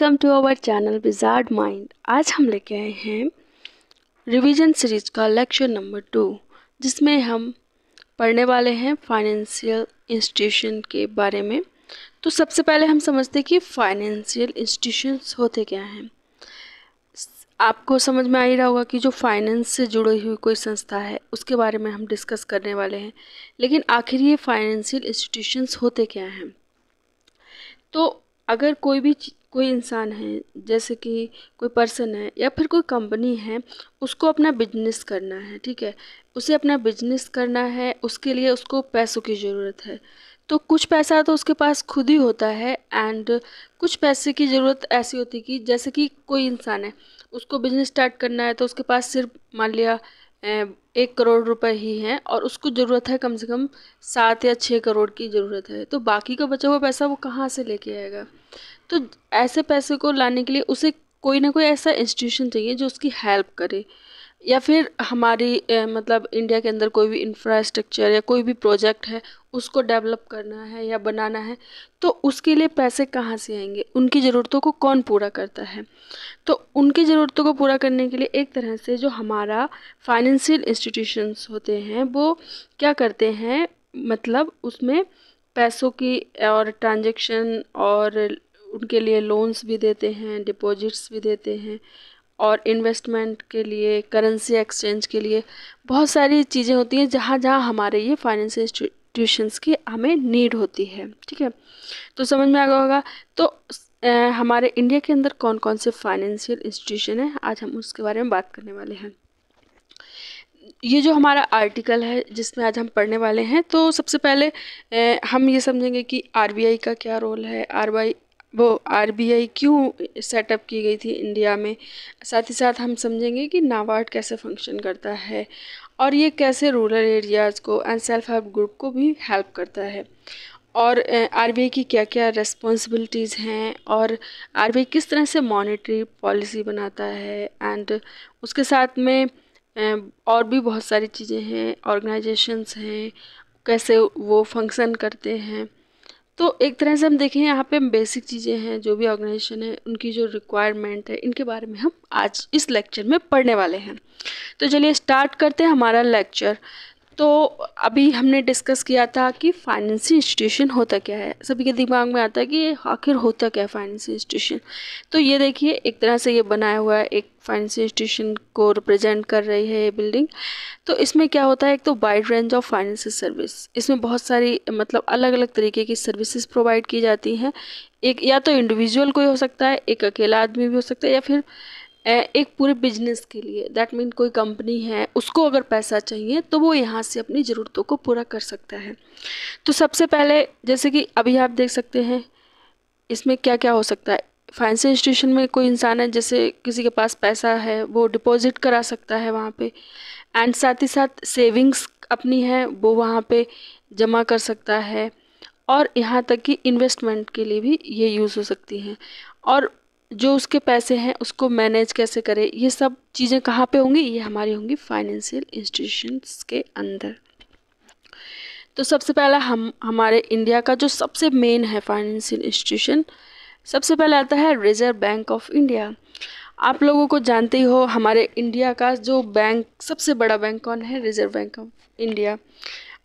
welcome to our channel Blizzard Mind आज हम लेके आए हैं रिवीजन सीरीज का लेक्चर नंबर टू जिसमें हम पढ़ने वाले हैं फाइनेंशियल इंस्टीट्यूशन के बारे में तो सबसे पहले हम समझते हैं कि फाइनेंशियल इंस्टीट्यूशंस होते क्या हैं आपको समझ में आ ही रहा होगा कि जो फाइनेंस से जुड़ी हुई कोई संस्था है उसके बारे में हम डिस्कस करने वाले हैं लेकिन आखिर ये फाइनेंशियल इंस्टीट्यूशंस होते क्या हैं तो अगर कोई भी कोई इंसान है जैसे कि कोई पर्सन है या फिर कोई कंपनी है उसको अपना बिजनेस करना है ठीक है उसे अपना बिजनेस करना है उसके लिए उसको पैसों की ज़रूरत है तो कुछ पैसा तो उसके पास खुद ही होता है एंड कुछ पैसे की ज़रूरत ऐसी होती कि जैसे कि कोई इंसान है उसको बिजनेस स्टार्ट करना है तो उसके पास सिर्फ मान लिया एक करोड़ रुपए ही हैं और उसको ज़रूरत है कम से कम सात या छः करोड़ की ज़रूरत है तो बाकी का बचा हुआ पैसा वो कहाँ से लेके आएगा तो ऐसे पैसे को लाने के लिए उसे कोई ना कोई ऐसा इंस्टीट्यूशन चाहिए जो उसकी हेल्प करे या फिर हमारी मतलब इंडिया के अंदर कोई भी इंफ्रास्ट्रक्चर या कोई भी प्रोजेक्ट है उसको डेवलप करना है या बनाना है तो उसके लिए पैसे कहाँ से आएंगे उनकी ज़रूरतों को कौन पूरा करता है तो उनकी ज़रूरतों को पूरा करने के लिए एक तरह से जो हमारा फाइनेंशियल इंस्टीट्यूशंस होते हैं वो क्या करते हैं मतलब उसमें पैसों की और ट्रांजेक्शन और उनके लिए लोन्स भी देते हैं डिपॉजिट्स भी देते हैं और इन्वेस्टमेंट के लिए करेंसी एक्सचेंज के लिए बहुत सारी चीज़ें होती हैं जहाँ जहाँ हमारे ये फाइनेंशियल इंस्टीट्यूशंस की हमें नीड होती है ठीक है तो समझ में आ गया होगा तो ए, हमारे इंडिया के अंदर कौन कौन से फाइनेंशियल इंस्टीट्यूशन हैं आज हम उसके बारे में बात करने वाले हैं ये जो हमारा आर्टिकल है जिसमें आज हम पढ़ने वाले हैं तो सबसे पहले ए, हम ये समझेंगे कि आरबीआई का क्या रोल है आर वो आरबीआई क्यों सेटअप की गई थी इंडिया में साथ ही साथ हम समझेंगे कि नावार्ड कैसे फंक्शन करता है और ये कैसे रूरल एरियाज़ को एंड सेल्फ हेल्प ग्रुप को भी हेल्प करता है और आर की क्या क्या रेस्पॉन्सिबिलिटीज़ हैं और आर किस तरह से मॉनिटरी पॉलिसी बनाता है एंड उसके साथ में और भी बहुत सारी चीज़ें हैं ऑर्गेनाइजेशंस हैं कैसे वो फंक्शन करते हैं तो एक तरह से हम देखें यहाँ पे बेसिक चीज़ें हैं जो भी ऑर्गेनाइजेशन है उनकी जो रिक्वायरमेंट है इनके बारे में हम आज इस लेक्चर में पढ़ने वाले हैं तो चलिए स्टार्ट करते हैं हमारा लेक्चर तो अभी हमने डिस्कस किया था कि फ़ाइनेंस इंस्टीट्यूशन होता क्या है सभी के दिमाग में आता है कि आखिर होता क्या है फाइनेंस इंस्टीट्यूशन तो ये देखिए एक तरह से ये बनाया हुआ है एक फाइनेंस इंस्टीट्यूशन को रिप्रेजेंट कर रही है ये बिल्डिंग तो इसमें क्या होता है एक तो wide range of finance service इसमें बहुत सारी मतलब अलग अलग तरीके की सर्विसेज प्रोवाइड की जाती हैं एक या तो इंडिविजुअल कोई हो सकता है एक अकेला आदमी भी हो सकता है या फिर एक पूरे बिजनेस के लिए दैट मीन कोई कंपनी है उसको अगर पैसा चाहिए तो वो यहाँ से अपनी ज़रूरतों को पूरा कर सकता है तो सबसे पहले जैसे कि अभी आप देख सकते हैं इसमें क्या क्या हो सकता है फाइनेंशियल इंस्टीट्यूशन में कोई इंसान है जैसे किसी के पास पैसा है वो डिपॉजिट करा सकता है वहाँ पे एंड साथ ही साथ सेविंग्स अपनी है वो वहाँ पे जमा कर सकता है और यहाँ तक कि इन्वेस्टमेंट के लिए भी ये यूज़ हो सकती हैं और जो उसके पैसे हैं उसको मैनेज कैसे करें ये सब चीज़ें कहाँ पे होंगी ये हमारी होंगी फाइनेंशियल इंस्टीट्यूशंस के अंदर तो सबसे पहला हम हमारे इंडिया का जो सबसे मेन है फाइनेंशियल इंस्टीट्यूशन सबसे पहले आता है रिजर्व बैंक ऑफ इंडिया आप लोगों को जानते ही हो हमारे इंडिया का जो बैंक सबसे बड़ा बैंक कौन है रिजर्व बैंक ऑफ इंडिया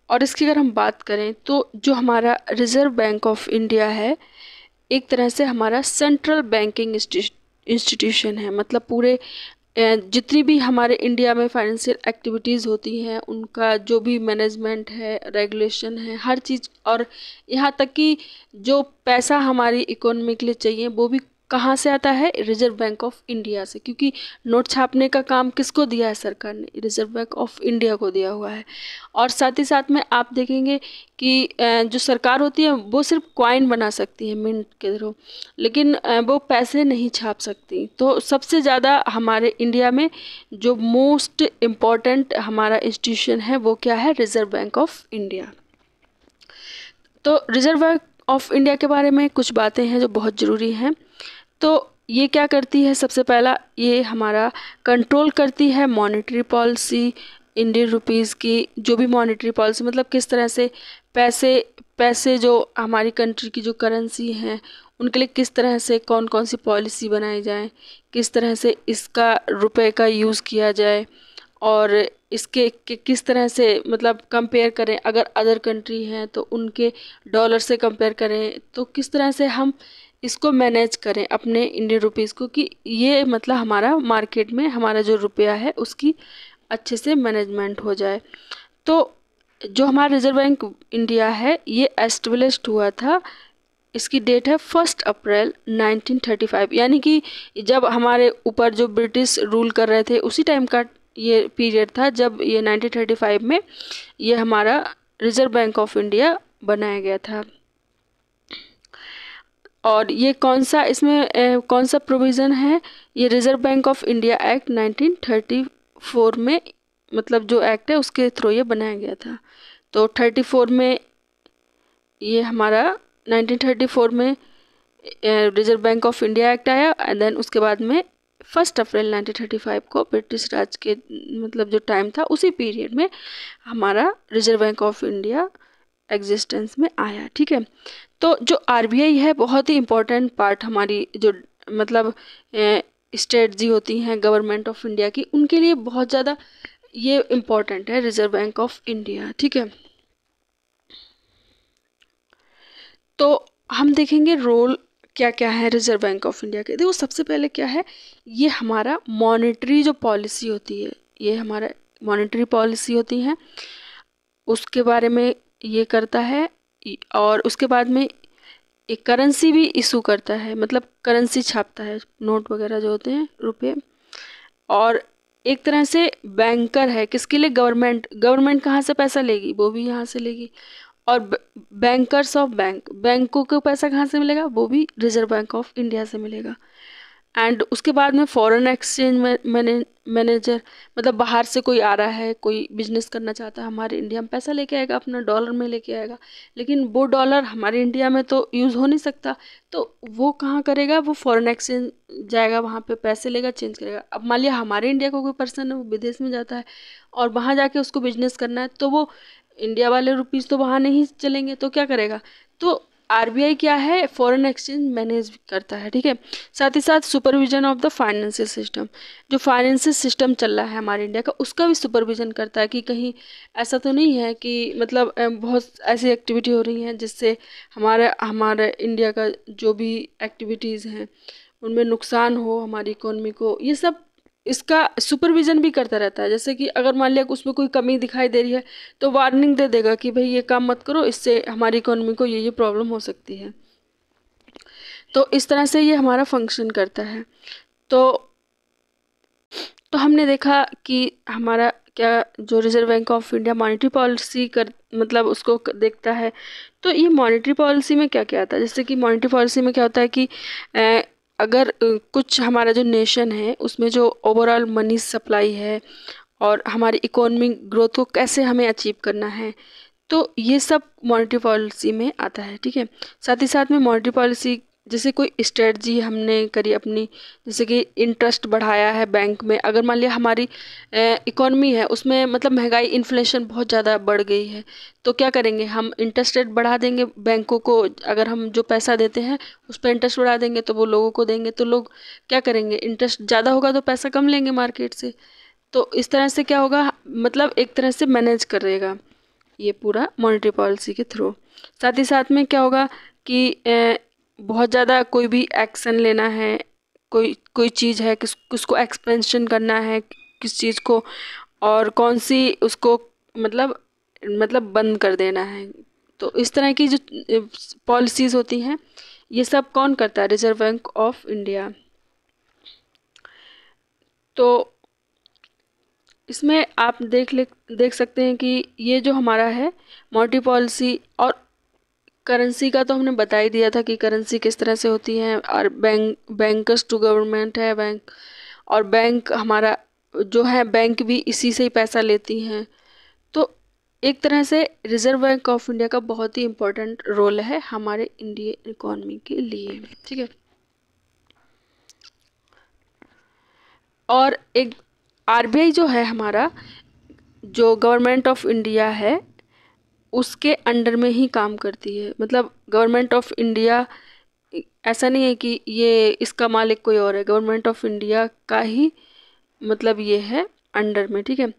और इसकी अगर हम बात करें तो जो हमारा रिजर्व बैंक ऑफ इंडिया है एक तरह से हमारा सेंट्रल बैंकिंग इंस्टीट्यूशन है मतलब पूरे जितनी भी हमारे इंडिया में फाइनेंशियल एक्टिविटीज़ होती हैं उनका जो भी मैनेजमेंट है रेगुलेशन है हर चीज़ और यहाँ तक कि जो पैसा हमारी इकोनॉमी के लिए चाहिए वो भी कहाँ से आता है रिजर्व बैंक ऑफ इंडिया से क्योंकि नोट छापने का काम किसको दिया है सरकार ने रिजर्व बैंक ऑफ इंडिया को दिया हुआ है और साथ ही साथ में आप देखेंगे कि जो सरकार होती है वो सिर्फ क्वाइन बना सकती है मिंट के थ्रू लेकिन वो पैसे नहीं छाप सकती तो सबसे ज़्यादा हमारे इंडिया में जो मोस्ट इम्पॉर्टेंट हमारा इंस्टीट्यूशन है वो क्या है रिजर्व बैंक ऑफ इंडिया तो रिजर्व बैंक ऑफ इंडिया के बारे में कुछ बातें हैं जो बहुत ज़रूरी हैं तो ये क्या करती है सबसे पहला ये हमारा कंट्रोल करती है मॉनेटरी पॉलिसी इंडियन रुपीज़ की जो भी मॉनेटरी पॉलिसी मतलब किस तरह से पैसे पैसे जो हमारी कंट्री की जो करेंसी हैं उनके लिए किस तरह से कौन कौन सी पॉलिसी बनाई जाए किस तरह से इसका रुपए का यूज़ किया जाए और इसके कि, किस तरह से मतलब कंपेयर करें अगर अदर कंट्री हैं तो उनके डॉलर से कंपेयर करें तो किस तरह से हम इसको मैनेज करें अपने इंडियन रुपीज़ को कि ये मतलब हमारा मार्केट में हमारा जो रुपया है उसकी अच्छे से मैनेजमेंट हो जाए तो जो हमारा रिजर्व बैंक इंडिया है ये एस्टेब्लिश हुआ था इसकी डेट है फर्स्ट अप्रैल 1935 यानी कि जब हमारे ऊपर जो ब्रिटिश रूल कर रहे थे उसी टाइम का ये पीरियड था जब ये 1935 में ये हमारा रिज़र्व बैंक ऑफ इंडिया बनाया गया था और ये कौन सा इसमें ए, कौन सा प्रोविज़न है ये Reserve Bank of India act 1934 में मतलब जो एक्ट है उसके थ्रू ये बनाया गया था तो 34 में ये हमारा 1934 में Reserve Bank of India act आया एंड देन उसके बाद में फर्स्ट अप्रैल 1935 को ब्रिटिश राज के मतलब जो टाइम था उसी पीरियड में हमारा Reserve Bank of India existence में आया ठीक है तो जो आर है बहुत ही इम्पोर्टेंट पार्ट हमारी जो मतलब स्टेट जी होती हैं गवर्नमेंट ऑफ इंडिया की उनके लिए बहुत ज़्यादा ये इम्पोर्टेंट है रिजर्व बैंक ऑफ इंडिया ठीक है तो हम देखेंगे रोल क्या क्या है रिजर्व बैंक ऑफ इंडिया के देखो सबसे पहले क्या है ये हमारा मॉनेटरी जो पॉलिसी होती है ये हमारा मॉनेटरी पॉलिसी होती है उसके बारे में ये करता है और उसके बाद में एक करेंसी भी इशू करता है मतलब करेंसी छापता है नोट वगैरह जो होते हैं रुपये और एक तरह से बैंकर है किसके लिए गवर्नमेंट गवर्नमेंट कहाँ से पैसा लेगी वो भी यहाँ से लेगी और बैंकर्स ऑफ बैंक बैंकों को पैसा कहाँ से मिलेगा वो भी रिजर्व बैंक ऑफ इंडिया से मिलेगा एंड उसके बाद में फॉरेन एक्सचेंज मैने मैनेजर मतलब बाहर से कोई आ रहा है कोई बिजनेस करना चाहता है हमारे इंडिया में पैसा लेके आएगा अपना डॉलर में लेके आएगा लेकिन वो डॉलर हमारे इंडिया में तो यूज़ हो नहीं सकता तो वो कहाँ करेगा वो फॉरेन एक्सचेंज जाएगा वहाँ पे पैसे लेगा चेंज करेगा अब मान लिया हमारे इंडिया का को कोई पर्सन है वो विदेश में जाता है और वहाँ जाके उसको बिजनेस करना है तो वो इंडिया वाले रुपीज़ तो वहाँ नहीं चलेंगे तो क्या करेगा तो आरबीआई क्या है फॉरेन एक्सचेंज मैनेज करता है ठीक है साथ ही साथ supervision of the financial system जो फाइनेंशियल सिस्टम चल रहा है हमारे इंडिया का उसका भी सुपरविजन करता है कि कहीं ऐसा तो नहीं है कि मतलब बहुत ऐसी एक्टिविटी हो रही हैं जिससे हमारे हमारे इंडिया का जो भी एक्टिविटीज़ हैं उनमें नुकसान हो हमारी इकोनमी को ये सब इसका सुपरविज़न भी करता रहता है जैसे कि अगर मान लिया उसमें कोई कमी दिखाई दे रही है तो वार्निंग दे देगा कि भाई ये काम मत करो इससे हमारी इकोनॉमी को ये ये प्रॉब्लम हो सकती है तो इस तरह से ये हमारा फंक्शन करता है तो तो हमने देखा कि हमारा क्या जो Reserve Bank of India monetary policy कर मतलब उसको देखता है तो ये मॉनेटरी पॉलिसी में क्या क्या आता है जैसे कि मॉनेटरी पॉलिसी में क्या होता है कि अगर कुछ हमारा जो नेशन है उसमें जो ओवरऑल मनी सप्लाई है और हमारी इकोनॉमिक ग्रोथ को कैसे हमें अचीव करना है तो ये सब मॉनिटरी पॉलिसी में आता है ठीक है साथ ही साथ में मॉनिटरी पॉलिसी जैसे कोई स्ट्रेटजी हमने करी अपनी जैसे कि इंटरेस्ट बढ़ाया है बैंक में अगर मान लिया हमारी इकोनॉमी है उसमें मतलब महंगाई इन्फ्लेशन बहुत ज़्यादा बढ़ गई है तो क्या करेंगे हम इंटरेस्ट रेट बढ़ा देंगे बैंकों को अगर हम जो पैसा देते हैं उस पर इंटरेस्ट बढ़ा देंगे तो वो लोगों को देंगे तो लोग क्या करेंगे इंटरेस्ट ज़्यादा होगा तो पैसा कम लेंगे मार्केट से तो इस तरह से क्या होगा मतलब एक तरह से मैनेज करेगा ये पूरा मॉनिटरी पॉलिसी के थ्रू साथ ही साथ में क्या होगा कि बहुत ज़्यादा कोई भी एक्शन लेना है कोई कोई चीज़ है किस किसको एक्सपेंशन करना है किस चीज़ को और कौन सी उसको मतलब मतलब बंद कर देना है तो इस तरह की जो पॉलिसीज़ होती हैं ये सब कौन करता है रिजर्व बैंक ऑफ इंडिया तो इसमें आप देख ले देख सकते हैं कि ये जो हमारा है मोटी पॉलिसी और करेंसी का तो हमने बता ही दिया था कि करेंसी किस तरह से होती है और बैंक बैंकर्स टू गवर्नमेंट है बैंक और बैंक हमारा जो है बैंक भी इसी से ही पैसा लेती हैं तो एक तरह से रिजर्व बैंक ऑफ इंडिया का बहुत ही इम्पोर्टेंट रोल है हमारे इंडियन इकोनॉमी के लिए ठीक है और एक आरबीआई जो है हमारा जो गवर्नमेंट ऑफ इंडिया है उसके अंडर में ही काम करती है मतलब गवर्नमेंट ऑफ इंडिया ऐसा नहीं है कि ये इसका मालिक कोई और है गवर्नमेंट ऑफ इंडिया का ही मतलब ये है अंडर में ठीक है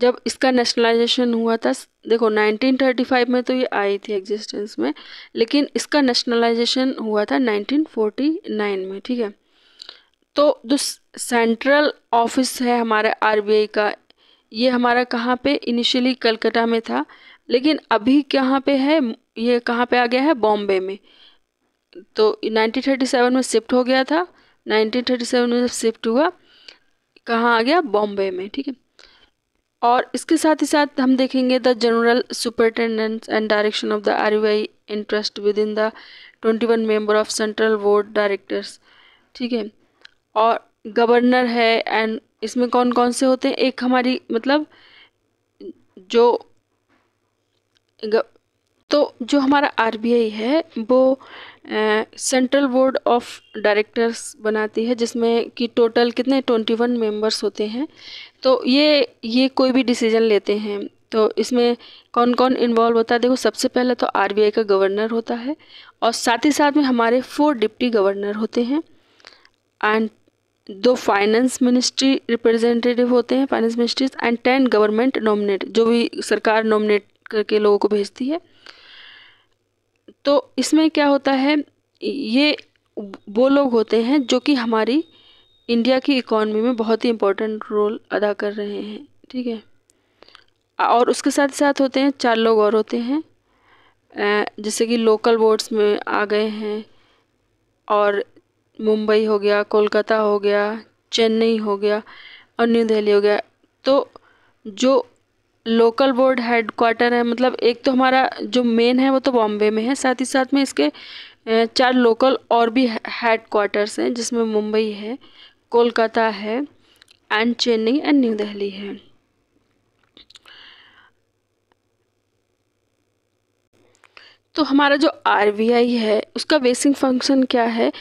जब इसका नेशनलाइजेशन हुआ था देखो 1935 में तो ये आई थी एग्जिस्टेंस में लेकिन इसका नेशनलाइजेशन हुआ था 1949 में ठीक है तो जो सेंट्रल ऑफिस है हमारा आरबीआई का ये हमारा कहाँ पे इनिशियली कलकत्ता में था लेकिन अभी कहाँ पे है ये कहाँ पे आ गया है बॉम्बे में तो 1937 में शिफ्ट हो गया था 1937 में शिफ्ट हुआ कहाँ आ गया बॉम्बे में ठीक है और इसके साथ ही साथ हम देखेंगे the general superintendent and direction of the R I interest with in the twenty one member of central board directors ठीक है और गवर्नर है एंड इसमें कौन कौन से होते हैं एक हमारी मतलब जो तो जो हमारा आरबीआई है वो सेंट्रल बोर्ड ऑफ डायरेक्टर्स बनाती है जिसमें कि टोटल कितने ट्वेंटी वन मेम्बर्स होते हैं तो ये ये कोई भी डिसीजन लेते हैं तो इसमें कौन कौन इन्वॉल्व होता है देखो सबसे पहले तो आरबीआई का गवर्नर होता है और साथ ही साथ में हमारे फोर डिप्टी गवर्नर होते हैं एंड दो फाइनेंस मिनिस्ट्री रिप्रेजेंटेटिव होते हैं finance ministries and ten government nominate जो भी सरकार नॉमिनेट करके लोगों को भेजती है तो इसमें क्या होता है ये वो लोग होते हैं जो कि हमारी इंडिया की इकोनमी में बहुत ही इम्पोर्टेंट रोल अदा कर रहे हैं ठीक है और उसके साथ साथ होते हैं चार लोग और होते हैं जैसे कि लोकल बोर्ड्स में आ गए हैं और मुंबई हो गया कोलकाता हो गया चेन्नई हो गया और न्यू दिल्ली हो गया तो जो लोकल बोर्ड हेडक्वार्टर है मतलब एक तो हमारा जो मेन है वो तो बॉम्बे में है साथ ही साथ में इसके चार लोकल और भी हेड क्वार्टर्स हैं जिसमें मुंबई है कोलकाता है and Chennai and New Delhi है तो हमारा जो आर है उसका बेसिक फंक्शन क्या है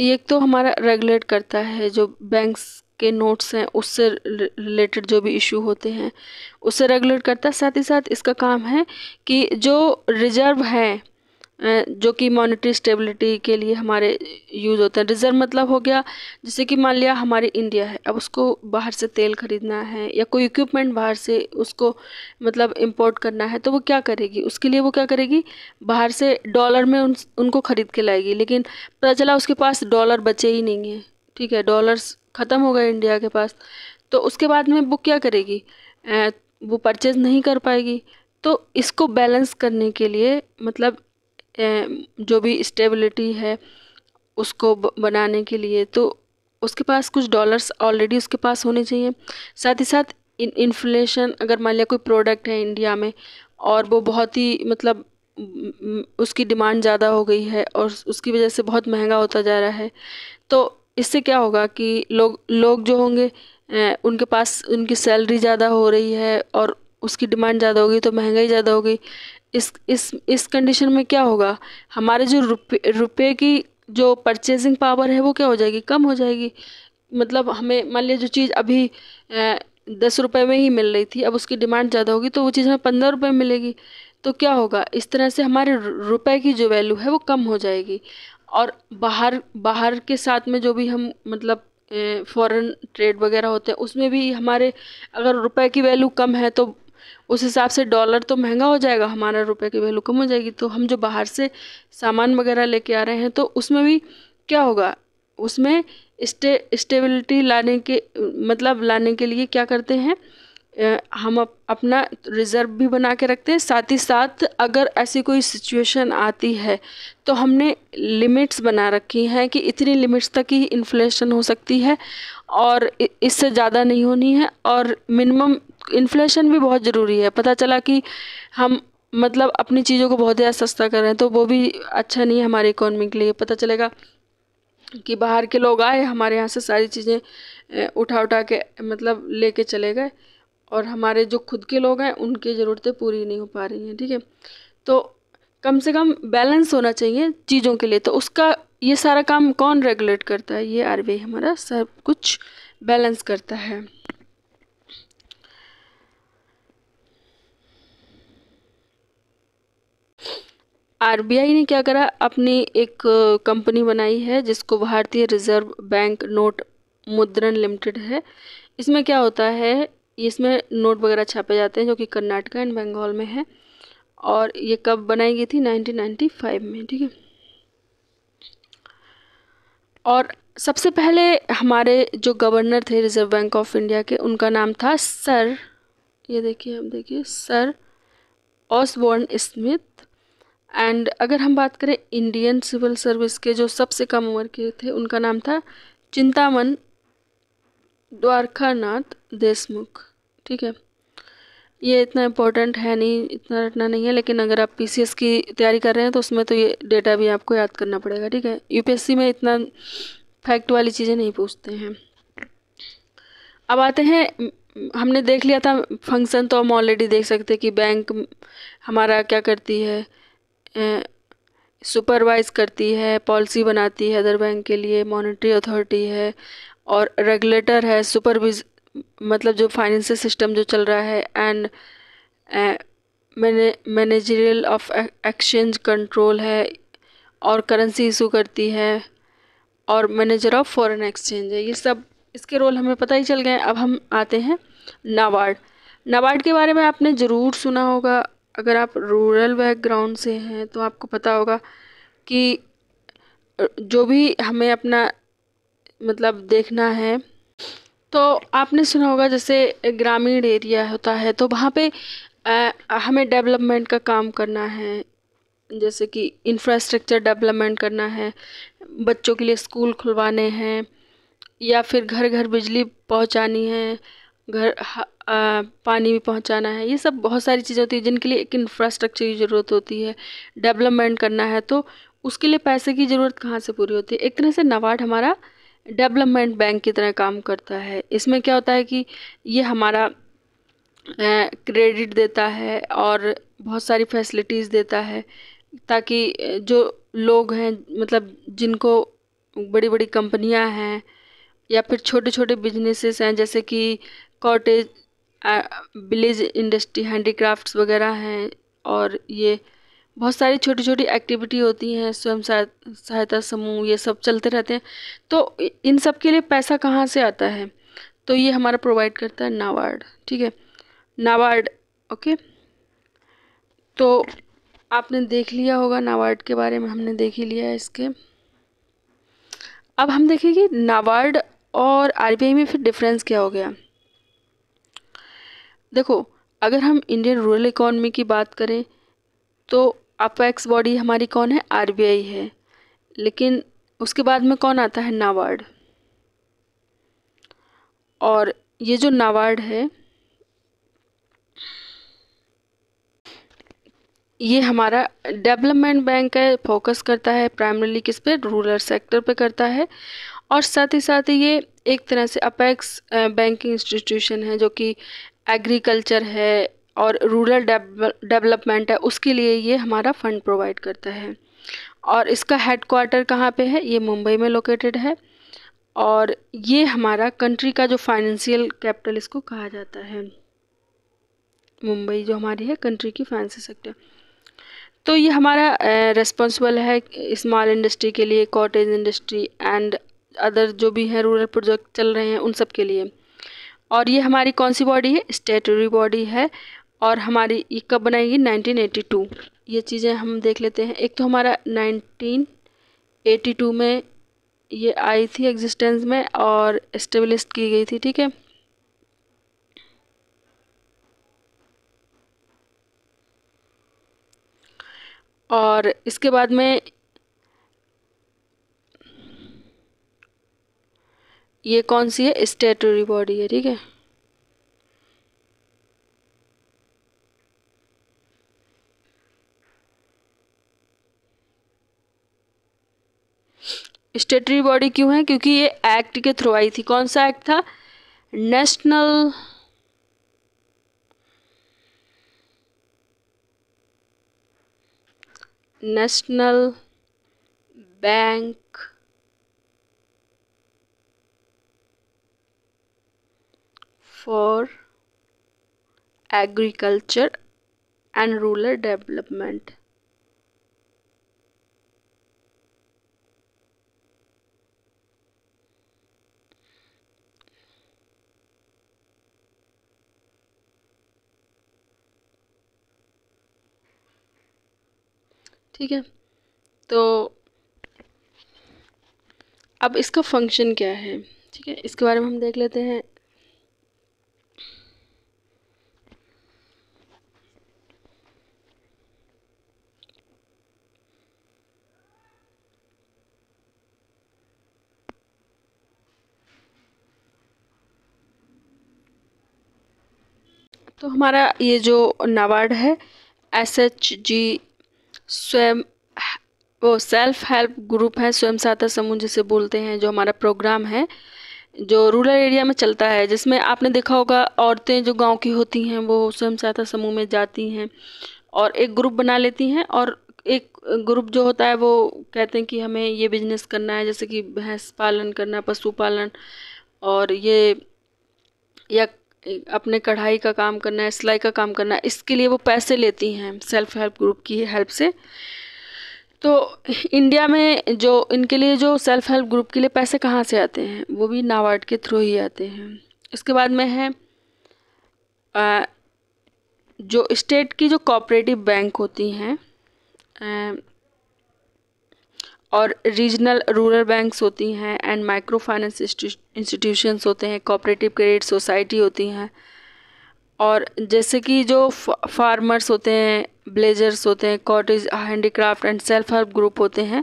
एक तो हमारा रेगुलेट करता है जो बैंक्स के नोट्स हैं उससे रिलेटेड जो भी इशू होते हैं उसे रेगुलेट करता है साथ ही साथ इसका काम है कि जो रिजर्व है जो कि मॉनेटरी स्टेबिलिटी के लिए हमारे यूज़ होते हैं रिजर्व मतलब हो गया जैसे कि मान लिया हमारी इंडिया है अब उसको बाहर से तेल खरीदना है या कोई इक्विपमेंट बाहर से उसको मतलब इंपोर्ट करना है तो वो क्या करेगी उसके लिए वो क्या करेगी बाहर से डॉलर में उन उनको ख़रीद के लाएगी लेकिन पता चला उसके पास डॉलर बचे ही नहीं है ठीक है डॉलर्स ख़त्म हो गए इंडिया के पास तो उसके बाद में वो क्या करेगी वो परचेज़ नहीं कर पाएगी तो इसको बैलेंस करने के लिए मतलब जो भी स्टेबिलिटी है उसको बनाने के लिए तो उसके पास कुछ डॉलर्स ऑलरेडी उसके पास होने चाहिए साथ ही साथ इन्फ्लेशन अगर मान लिया कोई प्रोडक्ट है इंडिया में और वो बहुत ही मतलब उसकी डिमांड ज़्यादा हो गई है और उसकी वजह से बहुत महंगा होता जा रहा है तो इससे क्या होगा कि लोग लोग जो होंगे उनके पास उनकी सैलरी ज़्यादा हो रही है और उसकी डिमांड ज़्यादा होगी तो महंगाई ज़्यादा होगी इस इस इस कंडीशन में क्या होगा हमारे जो रुपये रुपये की जो परचेजिंग पावर है वो क्या हो जाएगी कम हो जाएगी मतलब हमें मान लिया जो चीज़ अभी ए, दस रुपये में ही मिल रही थी अब उसकी डिमांड ज़्यादा होगी तो वो चीज़ हमें पंद्रह रुपये में मिलेगी तो क्या होगा इस तरह से हमारे रुपए की जो वैल्यू है वो कम हो जाएगी और बाहर बाहर के साथ में जो भी हम मतलब फॉरेन ट्रेड वगैरह होते हैं उसमें भी हमारे अगर रुपए की वैल्यू कम है तो उस हिसाब से डॉलर तो महंगा हो जाएगा हमारा रुपए की वैल्यू कम हो जाएगी तो हम जो बाहर से सामान वगैरह लेके आ रहे हैं तो उसमें भी क्या होगा उसमें स्टे स्टेबिलिटी लाने के मतलब लाने के लिए क्या करते हैं हम अप, अपना रिज़र्व भी बना के रखते हैं साथ ही साथ अगर ऐसी कोई सिचुएशन आती है तो हमने लिमिट्स बना रखी हैं कि इतनी लिमिट्स तक ही इन्फ्लेशन हो सकती है और इससे ज़्यादा नहीं होनी है और मिनिमम इन्फ्लेशन भी बहुत ज़रूरी है पता चला कि हम मतलब अपनी चीज़ों को बहुत ज़्यादा सस्ता कर रहे हैं तो वो भी अच्छा नहीं है हमारी इकोनॉमी के लिए पता चलेगा कि बाहर के लोग आए हमारे यहाँ से सारी चीज़ें उठा उठा के मतलब लेके चले गए और हमारे जो खुद के लोग हैं उनकी ज़रूरतें पूरी नहीं हो पा रही हैं ठीक है तो कम से कम बैलेंस होना चाहिए चीज़ों के लिए तो उसका ये सारा काम कौन रेगुलेट करता है ये आर हमारा सब कुछ बैलेंस करता है आर ने क्या करा अपनी एक कंपनी बनाई है जिसको Bharatiya Reserve Bank Note Mudran Limited है इसमें क्या होता है इसमें नोट वगैरह छापे जाते हैं जो कि कर्नाटका एंड बंगाल में है और ये कब बनाई गई थी 1995 में ठीक है और सबसे पहले हमारे जो गवर्नर थे रिज़र्व बैंक ऑफ इंडिया के उनका नाम था सर ये देखिए हम देखिए सर ऑसबॉर्न स्मिथ एंड अगर हम बात करें इंडियन सिविल सर्विस के जो सबसे कम उम्र के थे उनका नाम था चिंतामन द्वारकानाथ देशमुख ठीक है ये इतना इम्पोर्टेंट है नहीं इतना रटना नहीं है लेकिन अगर आप पीसीएस की तैयारी कर रहे हैं तो उसमें तो ये डेटा भी आपको याद करना पड़ेगा ठीक है यूपीएससी में इतना फैक्ट वाली चीज़ें नहीं पूछते हैं अब आते हैं हमने देख लिया था फंक्शन तो हम ऑलरेडी देख सकते हैं कि बैंक हमारा क्या करती है सुपरवाइज करती है पॉलिसी बनाती है अदर बैंक के लिए मॉनेटरी अथॉरिटी है और रेगुलेटर है सुपरविज मतलब जो फाइनेंशियल सिस्टम जो चल रहा है and managerial of exchange control है और करेंसी इशू करती है और मैनेजर ऑफ फॉरेन एक्सचेंज है ये सब इसके रोल हमें पता ही चल गए अब हम आते हैं नाबार्ड नाबार्ड के बारे में आपने ज़रूर सुना होगा अगर आप रूरल बैकग्राउंड से हैं तो आपको पता होगा कि जो भी हमें अपना मतलब देखना है तो आपने सुना होगा जैसे ग्रामीण एरिया होता है तो वहाँ पे आ, हमें डेवलपमेंट का काम करना है जैसे कि इंफ्रास्ट्रक्चर डेवलपमेंट करना है बच्चों के लिए स्कूल खुलवाने हैं या फिर घर घर बिजली पहुंचानी है घर आ, पानी भी पहुंचाना है ये सब बहुत सारी चीज़ें होती है जिनके लिए एक इंफ्रास्ट्रक्चर की ज़रूरत होती है डेवलपमेंट करना है तो उसके लिए पैसे की ज़रूरत कहाँ से पूरी होती है एक तरह से नवाड हमारा डेवलपमेंट बैंक की तरह काम करता है इसमें क्या होता है कि ये हमारा क्रेडिट देता है और बहुत सारी फैसिलिटीज़ देता है ताकि जो लोग हैं मतलब जिनको बड़ी बड़ी कंपनियां हैं या फिर छोटे छोटे बिजनेसेस हैं जैसे कि कॉटेज विलेज इंडस्ट्री हैंडीक्राफ्ट्स वगैरह हैं और ये बहुत सारी छोटी छोटी एक्टिविटी होती हैं स्वयं सहायता समूह ये सब चलते रहते हैं तो इन सब के लिए पैसा कहाँ से आता है तो ये हमारा प्रोवाइड करता है नाबार्ड ठीक है नाबार्ड ओके तो आपने देख लिया होगा नाबार्ड के बारे में हमने देख ही लिया है इसके अब हम देखेंगे नाबार्ड और आरबीआई में फिर डिफरेंस क्या हो गया देखो अगर हम इंडियन रूरल इकोनमी की बात करें तो अपेक्स बॉडी हमारी कौन है आर है लेकिन उसके बाद में कौन आता है नावार्ड और ये जो नावार्ड है ये हमारा डेवलपमेंट बैंक है फोकस करता है प्राइमरली किस पे रूरल सेक्टर पे करता है और साथ ही साथ ये एक तरह से अपेक्स बैंकिंग इंस्टीट्यूशन है जो कि एग्रीकल्चर है और रूरल डेवलपमेंट है उसके लिए ये हमारा फंड प्रोवाइड करता है और इसका हेड क्वार्टर कहाँ पे है ये मुंबई में लोकेटेड है और ये हमारा कंट्री का जो फाइनेंशियल कैपिटल इसको कहा जाता है मुंबई जो हमारी है कंट्री की फाइनेंशियल सेक्टर तो ये हमारा रेस्पॉन्सिबल है स्मॉल इंडस्ट्री के लिए कॉटेज इंडस्ट्री एंड अदर जो भी हैं रूरल प्रोजेक्ट चल रहे हैं उन सब के लिए और ये हमारी कौन सी बॉडी है स्टेटरी बॉडी है और हमारी ये कब बनाएगी 1982 ये चीज़ें हम देख लेते हैं एक तो हमारा 1982 में ये आई थी एग्जिस्टेंस में और इस्टेबलिस्ट की गई थी ठीक है और इसके बाद में ये कौन सी है स्टेटरी बॉडी है ठीक है स्टेटरी बॉडी क्यों है क्योंकि ये एक्ट के थ्रू आई थी कौन सा एक्ट था National National Bank for Agriculture and Rural Development ठीक है तो अब इसका फंक्शन क्या है ठीक है इसके बारे में हम देख लेते हैं तो हमारा ये जो नाबार्ड है एस एच जी स्वयं वो सेल्फ हेल्प ग्रुप है स्वयं सहायता समूह जिसे बोलते हैं जो हमारा प्रोग्राम है जो रूरल एरिया में चलता है जिसमें आपने देखा होगा औरतें जो गांव की होती हैं वो स्वयं सहायता समूह में जाती हैं और एक ग्रुप बना लेती हैं और एक ग्रुप जो होता है वो कहते हैं कि हमें ये बिजनेस करना है जैसे कि भैंस पालन करना पशु पालन और ये या अपने कढ़ाई का काम करना है सिलाई का काम करना है इसके लिए वो पैसे लेती हैं सेल्फ हेल्प ग्रुप की हेल्प से तो इंडिया में जो इनके लिए जो सेल्फ हेल्प ग्रुप के लिए पैसे कहाँ से आते हैं वो भी नाबार्ड के थ्रू ही आते हैं इसके बाद में है आ, जो स्टेट की जो कोऑपरेटिव बैंक होती हैं और रीजनल रूरल बैंक्स होती हैं एंड माइक्रो फाइनेंस इंस्टीट्यूशंस होते हैं कोऑपरेटिव क्रेडिट सोसाइटी होती हैं और जैसे कि जो फार्मर्स होते हैं ब्लेजर्स होते हैं cottage handicraft and self help group होते हैं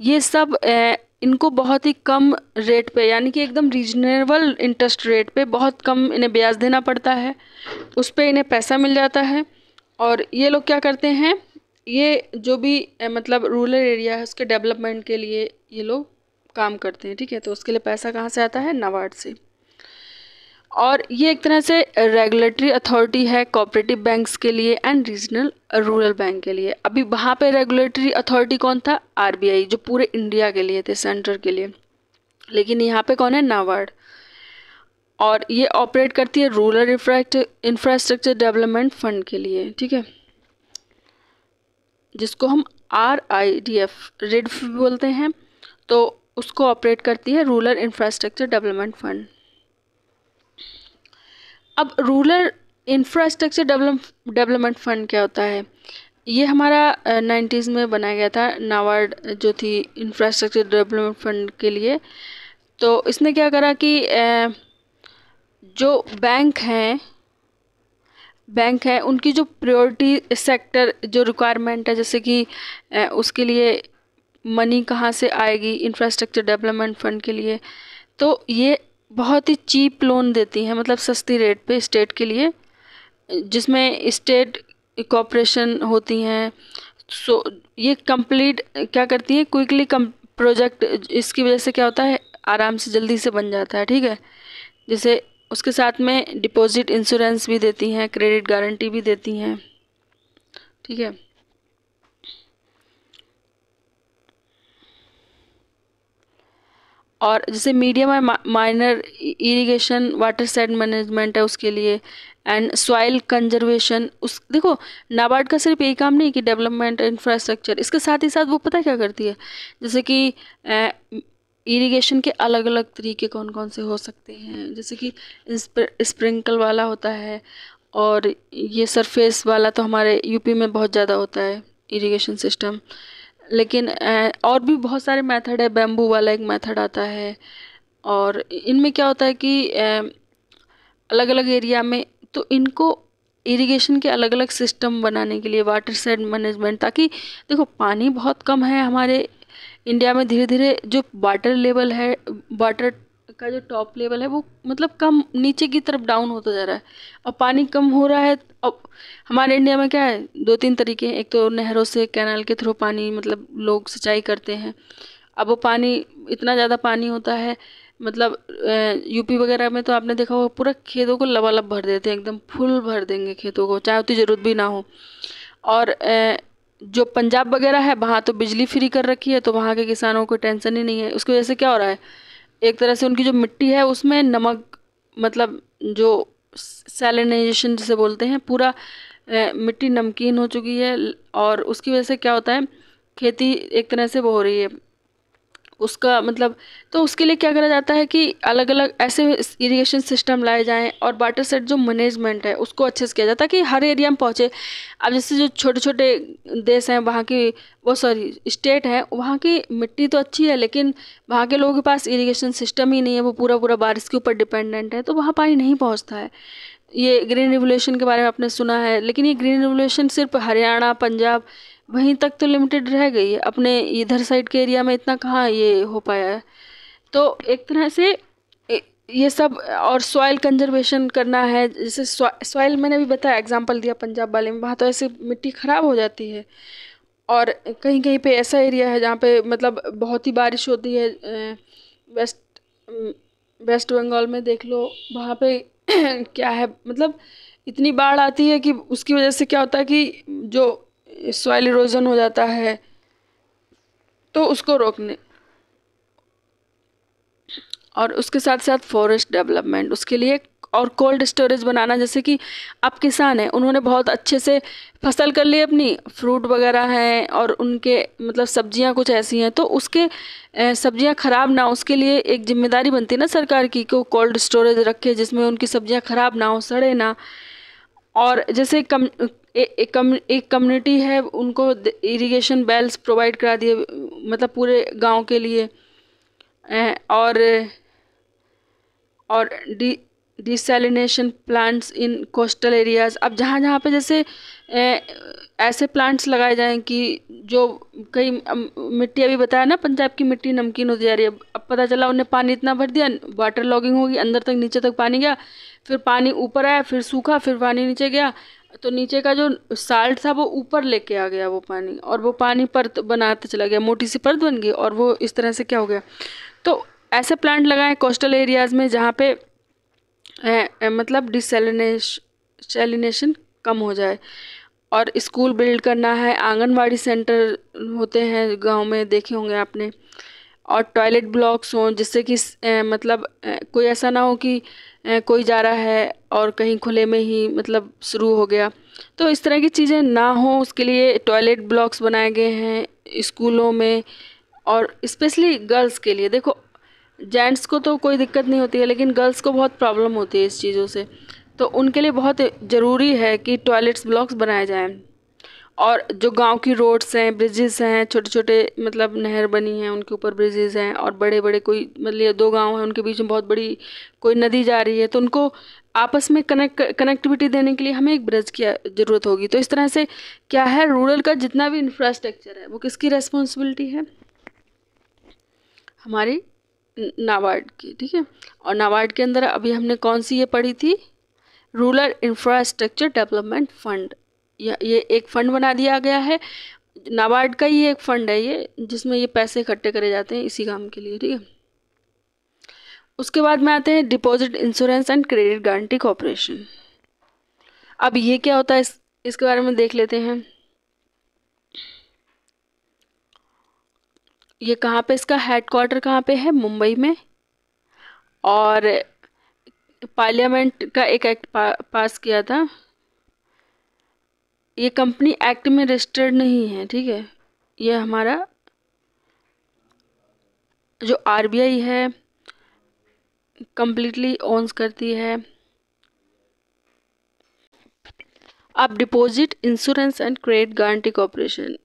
ये सब ए, इनको बहुत ही कम रेट पे यानी कि एकदम रीजनेबल इंटरेस्ट रेट पे बहुत कम इन्हें ब्याज देना पड़ता है उस पर इन्हें पैसा मिल जाता है और ये लोग क्या करते हैं ये जो भी मतलब रूरल एरिया है उसके डेवलपमेंट के लिए ये लोग काम करते हैं ठीक है तो उसके लिए पैसा कहाँ से आता है नाबार्ड से और ये एक तरह से रेगुलेटरी अथॉरिटी है कोऑपरेटिव बैंक्स के लिए एंड रीजनल रूरल बैंक के लिए अभी वहाँ पे रेगुलेटरी अथॉरिटी कौन था आरबीआई जो पूरे इंडिया के लिए थे सेंटर के लिए लेकिन यहाँ पे कौन है नावार्ड और ये ऑपरेट करती है रूरल इंफ्रास्ट्रक्चर डेवलपमेंट फंड के लिए ठीक है जिसको हम R I D F RIDF बोलते हैं तो उसको ऑपरेट करती है रूरल इंफ्रास्ट्रक्चर डेवलपमेंट फंड अब रूरल इंफ्रास्ट्रक्चर डेवलपमेंट फंड क्या होता है ये हमारा नाइन्टीज़ में बनाया गया था नावार्ड जो थी इंफ्रास्ट्रक्चर डेवलपमेंट फंड के लिए तो इसने क्या करा कि जो बैंक हैं बैंक है उनकी जो प्रायोरिटी सेक्टर जो रिक्वायरमेंट है जैसे कि उसके लिए मनी कहाँ से आएगी इंफ्रास्ट्रक्चर डेवलपमेंट फंड के लिए तो ये बहुत ही चीप लोन देती हैं मतलब सस्ती रेट पे स्टेट के लिए जिसमें स्टेट कॉपरेशन होती हैं सो ये कंप्लीट क्या करती हैं क्विकली कम प्रोजेक्ट इसकी वजह से क्या होता है आराम से जल्दी से बन जाता है ठीक है जैसे उसके साथ में डिपॉजिट इंश्योरेंस भी देती हैं क्रेडिट गारंटी भी देती हैं ठीक है और जैसे मीडियम और minor irrigation watershed management है उसके लिए एंड सॉइल कंजर्वेशन उस देखो नाबार्ड का सिर्फ यही काम नहीं कि डेवलपमेंट इंफ्रास्ट्रक्चर इसके साथ ही साथ वो पता क्या करती है जैसे कि इरिगेशन के अलग अलग तरीके कौन कौन से हो सकते हैं जैसे कि स्प्रिंकल वाला होता है और ये सरफेस वाला तो हमारे यूपी में बहुत ज़्यादा होता है इरिगेशन सिस्टम लेकिन और भी बहुत सारे मेथड है बैम्बू वाला एक मेथड आता है और इनमें क्या होता है कि अलग अलग एरिया में तो इनको इरिगेशन के अलग अलग सिस्टम बनाने के लिए वाटर सेड मैनेजमेंट ताकि देखो पानी बहुत कम है हमारे इंडिया में धीरे धीरे जो वाटर लेवल है वाटर का जो टॉप लेवल है वो मतलब कम नीचे की तरफ डाउन होता जा रहा है और पानी कम हो रहा है अब हमारे इंडिया में क्या है दो तीन तरीके हैं एक तो नहरों से कैनाल के थ्रू पानी मतलब लोग सिंचाई करते हैं अब वो पानी इतना ज़्यादा पानी होता है मतलब यूपी वगैरह में तो आपने देखा होगा पूरा खेतों को लबालब भर देते हैं एकदम फुल भर देंगे खेतों को चाहे उतनी ज़रूरत भी ना हो और ए, जो पंजाब वगैरह है वहाँ तो बिजली फ्री कर रखी है तो वहाँ के किसानों को टेंशन ही नहीं है उसकी वजह से क्या हो रहा है एक तरह से उनकी जो मिट्टी है उसमें नमक मतलब जो सैलिनाइजेशन जिसे बोलते हैं पूरा ए, मिट्टी नमकीन हो चुकी है और उसकी वजह से क्या होता है खेती एक तरह से वो हो रही है उसका मतलब तो उसके लिए क्या करा जाता है कि अलग अलग ऐसे इरिगेशन सिस्टम लाए जाएं और वाटर सेट जो मैनेजमेंट है उसको अच्छे से किया जाए ताकि हर एरिया में पहुँचे अब जैसे जो छोटे छोटे देश हैं वहाँ की वो सॉरी स्टेट हैं वहाँ की मिट्टी तो अच्छी है लेकिन वहाँ के लोगों के पास इरीगेशन सिस्टम ही नहीं है वो पूरा पूरा बारिश के ऊपर डिपेंडेंट है तो वहाँ पानी नहीं पहुँचता है ये ग्रीन रिवोल्यूशन के बारे में आपने सुना है लेकिन ये ग्रीन रिवोल्यूशन सिर्फ हरियाणा पंजाब वहीं तक तो लिमिटेड रह गई है अपने इधर साइड के एरिया में इतना कहाँ ये हो पाया है तो एक तरह से ये सब और सॉइल कंजर्वेशन करना है जैसे सॉइल मैंने भी बताया एग्जांपल दिया पंजाब वाले में वहाँ तो ऐसे मिट्टी ख़राब हो जाती है और कहीं कहीं पे ऐसा एरिया है जहाँ पे मतलब बहुत ही बारिश होती है वेस्ट वेस्ट बंगाल में देख लो वहाँ पे क्या है मतलब इतनी बाढ़ आती है कि उसकी वजह से क्या होता है कि जो सॉइल इरोजन हो जाता है तो उसको रोकने और उसके साथ साथ फॉरेस्ट डेवलपमेंट उसके लिए और कोल्ड स्टोरेज बनाना जैसे कि अब किसान हैं उन्होंने बहुत अच्छे से फसल कर ली अपनी फ्रूट वगैरह हैं और उनके मतलब सब्जियां कुछ ऐसी हैं तो उसके सब्जियां ख़राब ना उसके लिए एक जिम्मेदारी बनती है ना सरकार की कि वो कोल्ड स्टोरेज रखे जिसमें उनकी सब्जियां ख़राब ना हो सड़े ना और जैसे कम एक कम एक कम्युनिटी है उनको इरिगेशन बेल्स प्रोवाइड करा दिए मतलब पूरे गांव के लिए और और de desalination plants in coastal areas अब जहाँ जहाँ पे जैसे ए, ऐसे प्लांट्स लगाए जाएं कि जो कई मिट्टी अभी बताया ना पंजाब की मिट्टी नमकीन होती जा रही है अब पता चला उन्हें पानी इतना भर दिया वाटर लॉगिंग होगी अंदर तक नीचे तक पानी गया फिर पानी ऊपर आया फिर सूखा फिर पानी नीचे गया तो नीचे का जो साल्ट था वो ऊपर लेके आ गया वो पानी और वो पानी परत बनाते चला गया मोटी सी परत बन गई और वो इस तरह से क्या हो गया तो ऐसे प्लांट लगाएं कोस्टल एरियाज़ में जहाँ पे ए, ए, मतलब डिसलिनेशन सेलिनेशन कम हो जाए और स्कूल बिल्ड करना है आंगनवाड़ी सेंटर होते हैं गांव में देखे होंगे आपने और टॉयलेट ब्लॉक्स हों जिससे कि मतलब कोई ऐसा ना हो कि कोई जा रहा है और कहीं खुले में ही मतलब शुरू हो गया तो इस तरह की चीज़ें ना हो उसके लिए टॉयलेट ब्लॉक्स बनाए गए हैं स्कूलों में और स्पेशली गर्ल्स के लिए देखो जेंट्स को तो कोई दिक्कत नहीं होती है लेकिन गर्ल्स को बहुत प्रॉब्लम होती है इस चीज़ों से तो उनके लिए बहुत ज़रूरी है कि टॉयलेट्स ब्लॉक्स बनाए जाएँ और जो गांव की रोड्स हैं ब्रिजेस हैं छोटे छोटे मतलब नहर बनी हैं उनके ऊपर ब्रिजेस हैं और बड़े बड़े कोई मतलब दो गांव हैं उनके बीच में बहुत बड़ी कोई नदी जा रही है तो उनको आपस में कनेक्ट कनेक्टिविटी देने के लिए हमें एक ब्रिज की ज़रूरत होगी तो इस तरह से क्या है रूरल का जितना भी इंफ्रास्ट्रक्चर है वो किसकी रेस्पॉन्सिबिलिटी है हमारी नाबार्ड की ठीक है और नाबार्ड के अंदर अभी हमने कौन सी ये पढ़ी थी रूरल इंफ्रास्ट्रक्चर डेवलपमेंट फंड ये एक फ़ंड बना दिया गया है नाबार्ड का ही एक फ़ंड है ये जिसमें ये पैसे इकट्ठे करे जाते हैं इसी काम के लिए ठीक है उसके बाद में आते हैं deposit insurance and credit guarantee corporation अब ये क्या होता है इस, इसके बारे में देख लेते हैं ये कहाँ पे इसका हेड क्वार्टर कहाँ पे है मुंबई में और पार्लियामेंट का एक एक्ट पा, पास किया था ये कंपनी एक्ट में रजिस्टर्ड नहीं है ठीक है ये हमारा जो आरबीआई है कम्प्लीटली ऑन्स करती है अब deposit insurance and credit guarantee corporation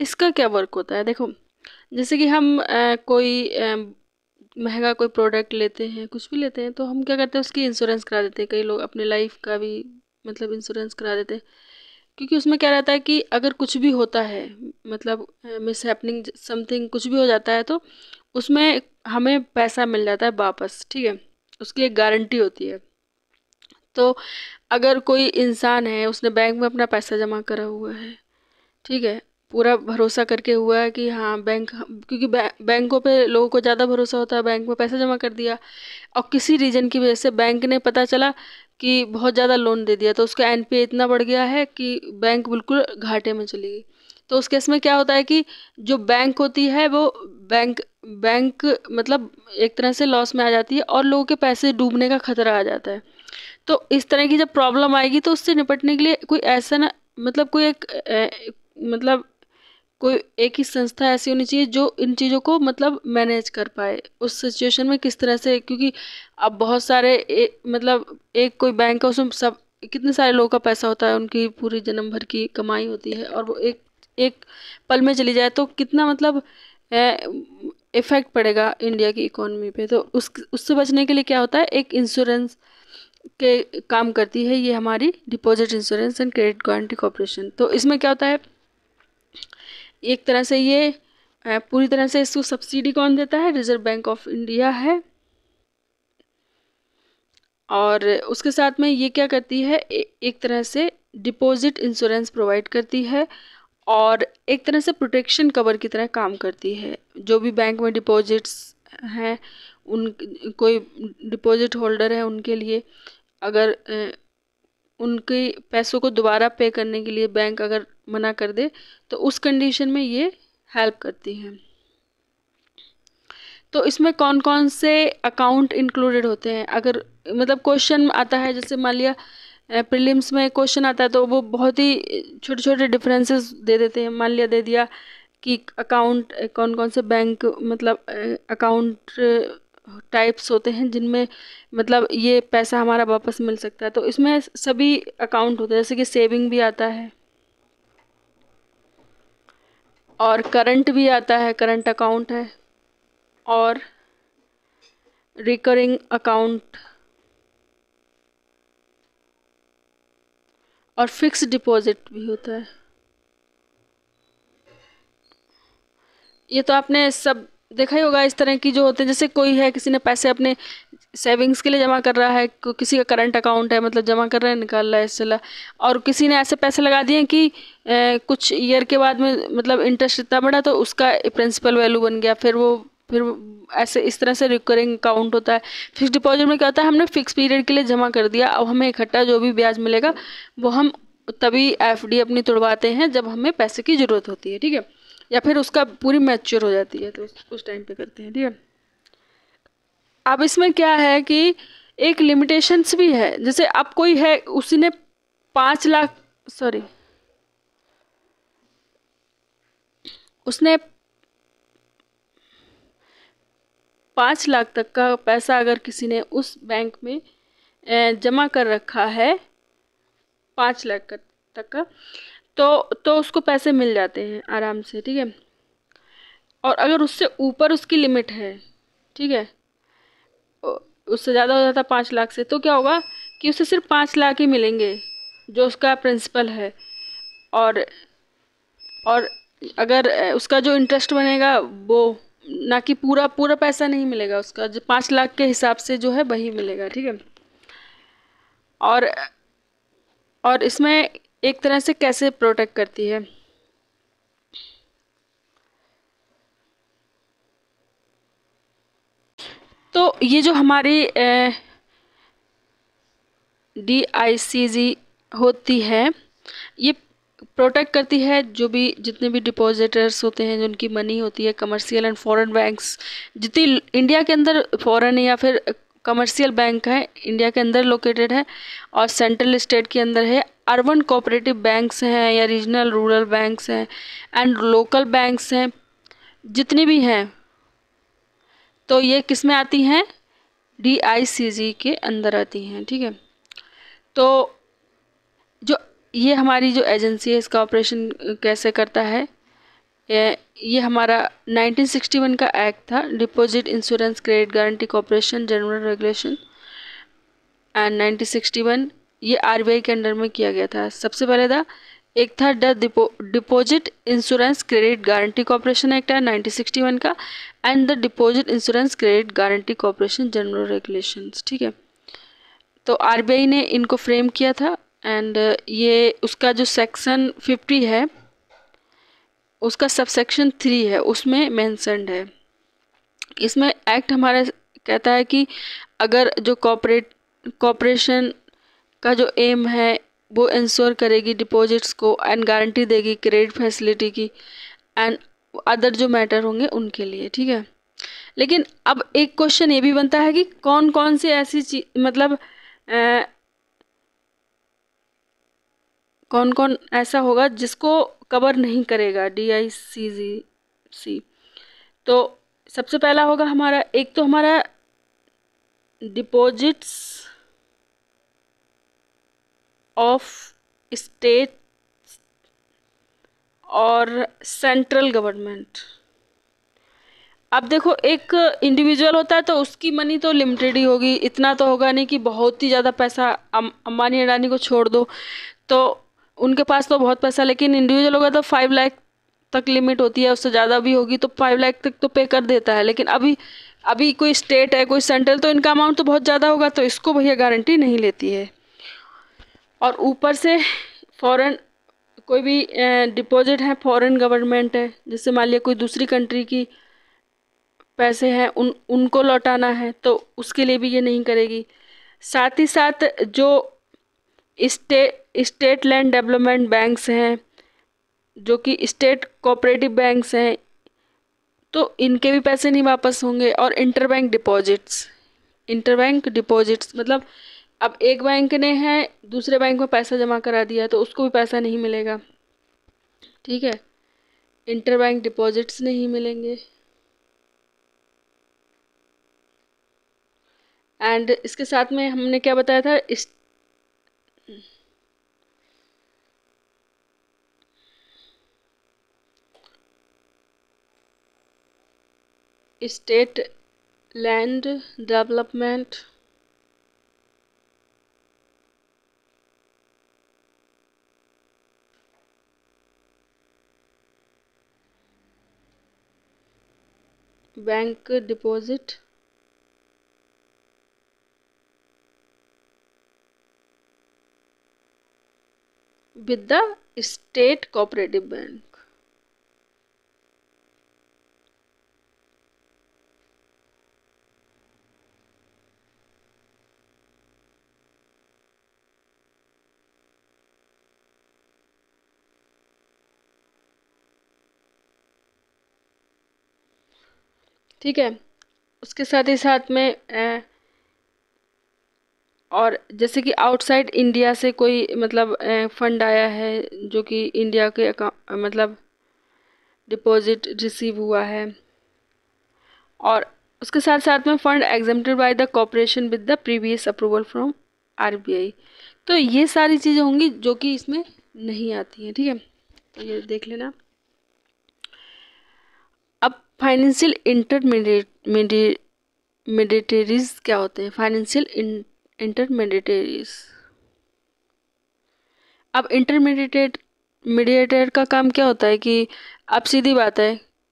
इसका क्या वर्क होता है देखो जैसे कि हम आ, कोई महंगा कोई प्रोडक्ट लेते हैं कुछ भी लेते हैं तो हम क्या करते हैं उसकी इंश्योरेंस करा देते हैं कई लोग अपने लाइफ का भी मतलब इंश्योरेंस करा देते हैं क्योंकि उसमें क्या रहता है कि अगर कुछ भी होता है मतलब मिस हैपनिंग समथिंग कुछ भी हो जाता है तो उसमें हमें पैसा मिल जाता है वापस ठीक है उसकी एक गारंटी होती है तो अगर कोई इंसान है उसने बैंक में अपना पैसा जमा करा हुआ है ठीक है पूरा भरोसा करके हुआ है कि हाँ बैंक क्योंकि बै, बैंकों पे लोगों को ज़्यादा भरोसा होता है बैंक में पैसा जमा कर दिया और किसी रीज़न की वजह से बैंक ने पता चला कि बहुत ज़्यादा लोन दे दिया तो उसका एन इतना बढ़ गया है कि बैंक बिल्कुल घाटे में चली गई तो उस केस में क्या होता है कि जो बैंक होती है वो बैंक बैंक मतलब एक तरह से लॉस में आ जाती है और लोगों के पैसे डूबने का खतरा आ जाता है तो इस तरह की जब प्रॉब्लम आएगी तो उससे निपटने के लिए कोई ऐसा ना मतलब कोई एक ए, मतलब कोई एक ही संस्था ऐसी होनी चाहिए जो इन चीज़ों को मतलब मैनेज कर पाए उस सिचुएशन में किस तरह से क्योंकि अब बहुत सारे ए, मतलब एक कोई बैंक है उसमें सब कितने सारे लोगों का पैसा होता है उनकी पूरी जन्म भर की कमाई होती है और वो एक एक पल में चली जाए तो कितना मतलब इफ़ेक्ट पड़ेगा इंडिया की इकोनॉमी पे तो उस उससे बचने के लिए क्या होता है एक इंश्योरेंस के काम करती है ये हमारी deposit insurance and credit guarantee corporation तो इसमें क्या होता है एक तरह से ये पूरी तरह से इसको सब्सिडी कौन देता है रिजर्व बैंक ऑफ इंडिया है और उसके साथ में ये क्या करती है ए, एक तरह से डिपॉजिट इंश्योरेंस प्रोवाइड करती है और एक तरह से प्रोटेक्शन कवर की तरह काम करती है जो भी बैंक में डिपॉजिट्स हैं उन कोई डिपॉजिट होल्डर है उनके लिए अगर उनके पैसों को दोबारा पे करने के लिए बैंक अगर मना कर दे तो उस कंडीशन में ये हेल्प करती हैं तो इसमें कौन कौन से अकाउंट इंक्लूडेड होते हैं अगर मतलब क्वेश्चन आता है जैसे मान लिया प्रीलिम्स में क्वेश्चन आता है तो वो बहुत ही छोटे छोटे डिफरेंसेस दे देते हैं मान लिया दे दिया कि अकाउंट कौन कौन से बैंक मतलब अकाउंट टाइप्स होते हैं जिनमें मतलब ये पैसा हमारा वापस मिल सकता है तो इसमें सभी अकाउंट होते हैं जैसे कि सेविंग भी आता है और करंट भी आता है करंट अकाउंट है और रिकरिंग अकाउंट और फिक्स डिपॉजिट भी होता है ये तो आपने सब देखा ही होगा इस तरह की जो होते हैं जैसे कोई है किसी ने पैसे अपने सेविंग्स के लिए जमा कर रहा है किसी का करंट अकाउंट है मतलब जमा कर रहा है निकाल रहा है इससे और किसी ने ऐसे पैसे लगा दिए कि ए, कुछ ईयर के बाद में मतलब इंटरेस्ट इतना बढ़ा तो उसका प्रिंसिपल वैल्यू बन गया फिर वो फिर ऐसे इस तरह से रिकरिंग अकाउंट होता है फिक्स डिपॉजिट में क्या होता है हमने फिक्स पीरियड के लिए जमा कर दिया अब हमें इकट्ठा जो भी ब्याज मिलेगा वो हम तभी एफ अपनी तोड़वाते हैं जब हमें पैसे की ज़रूरत होती है ठीक है या फिर उसका पूरी मैच्योर हो जाती है तो उस टाइम पे करते हैं ठीक है अब इसमें क्या है कि एक लिमिटेशंस भी है जैसे अब कोई है उसी ने पाँच लाख सॉरी उसने पाँच लाख तक का पैसा अगर किसी ने उस बैंक में जमा कर रखा है पाँच लाख तक का तो तो उसको पैसे मिल जाते हैं आराम से ठीक है और अगर उससे ऊपर उसकी लिमिट है ठीक है उससे ज़्यादा हो जाता पाँच लाख से तो क्या होगा कि उसे सिर्फ पाँच लाख ही मिलेंगे जो उसका प्रिंसिपल है और और अगर उसका जो इंटरेस्ट बनेगा वो ना कि पूरा पूरा पैसा नहीं मिलेगा उसका जो पाँच लाख के हिसाब से जो है वही मिलेगा ठीक है और और इसमें एक तरह से कैसे प्रोटेक्ट करती है तो ये जो हमारी डी आई सी जी होती है ये प्रोटेक्ट करती है जो भी जितने भी डिपॉजिटर्स होते हैं जो उनकी मनी होती है कमर्शियल एंड फॉरेन बैंक्स जितनी इंडिया के अंदर फॉरेन या फिर कमर्शियल बैंक है इंडिया के अंदर लोकेटेड है और सेंट्रल स्टेट के अंदर है अर्बन कोऑपरेटिव बैंक्स हैं या रीजनल रूरल बैंक्स हैं एंड लोकल बैंक्स हैं जितनी भी हैं तो ये किस में आती हैं डी आई सी जी के अंदर आती हैं ठीक है तो जो ये हमारी जो एजेंसी है इसका ऑपरेशन कैसे करता है ये हमारा 1961 का एक्ट था deposit insurance credit guarantee corporation general regulation and 1961 ये आरबीआई के अंडर में किया गया था सबसे पहले था एक था the deposit insurance credit guarantee corporation act है 1961 का and the deposit insurance credit guarantee corporation general regulation ठीक है तो आर ने इनको फ्रेम किया था एंड ये उसका जो सेक्शन फिफ्टी है उसका सब सेक्शन थ्री है उसमें मैंसनड है इसमें एक्ट हमारा कहता है कि अगर जो कॉपरेट कॉपरेशन का जो एम है वो इंश्योर करेगी डिपॉजिट्स को एंड गारंटी देगी क्रेडिट फैसिलिटी की एंड अदर जो मैटर होंगे उनके लिए ठीक है लेकिन अब एक क्वेश्चन ये भी बनता है कि कौन कौन से ऐसी चीज मतलब ए, कौन कौन ऐसा होगा जिसको कवर नहीं करेगा डी आई सी जी सी तो सबसे पहला होगा हमारा एक तो हमारा डिपॉजिट्स ऑफ स्टेट और सेंट्रल गवर्नमेंट अब देखो एक इंडिविजुअल होता है तो उसकी मनी तो लिमिटेड ही होगी इतना तो होगा नहीं कि बहुत ही ज़्यादा पैसा अम, अम्बानी अडानी को छोड़ दो तो उनके पास तो बहुत पैसा लेकिन इंडिविजुअल होगा तो फाइव लाख तक लिमिट होती है उससे ज़्यादा भी होगी तो फाइव लाख तक तो पे कर देता है लेकिन अभी अभी कोई स्टेट है कोई सेंट्रल तो इनका अमाउंट तो बहुत ज़्यादा होगा तो इसको भैया गारंटी नहीं लेती है और ऊपर से फॉरेन कोई भी डिपॉजिट है फॉरेन गवर्नमेंट है जैसे मान लिया कोई दूसरी कंट्री की पैसे हैं उन उनको लौटाना है तो उसके लिए भी ये नहीं करेगी साथ ही साथ जो sta state land development banks हैं जो कि स्टेट कोऑपरेटिव बैंक्स हैं तो इनके भी पैसे नहीं वापस होंगे और इंटरबैंक डिपॉजिट्स इंटरबैंक डिपॉजिट्स मतलब अब एक बैंक ने है दूसरे बैंक में पैसा जमा करा दिया तो उसको भी पैसा नहीं मिलेगा ठीक है इंटर बैंक डिपॉजिट्स नहीं मिलेंगे एंड इसके साथ में हमने क्या बताया था इस state land development Bank deposit with the state cooperative bank ठीक है उसके साथ ही साथ में ए, और जैसे कि आउटसाइड इंडिया से कोई मतलब फ़ंड आया है जो कि इंडिया के अकाउंट मतलब डिपॉजिट रिसीव हुआ है और उसके साथ साथ में fund accepted by the corporation with the previous approval from RBI तो ये सारी चीज़ें होंगी जो कि इसमें नहीं आती हैं ठीक है तो ये देख लेना फाइनेंशियल इंटरमीडिएटरीज क्या होते हैं फाइनेंशियल इंटरमीडिएटरीज अब इंटरमीडिएट मीडिएटर का काम क्या होता है कि अब सीधी बात है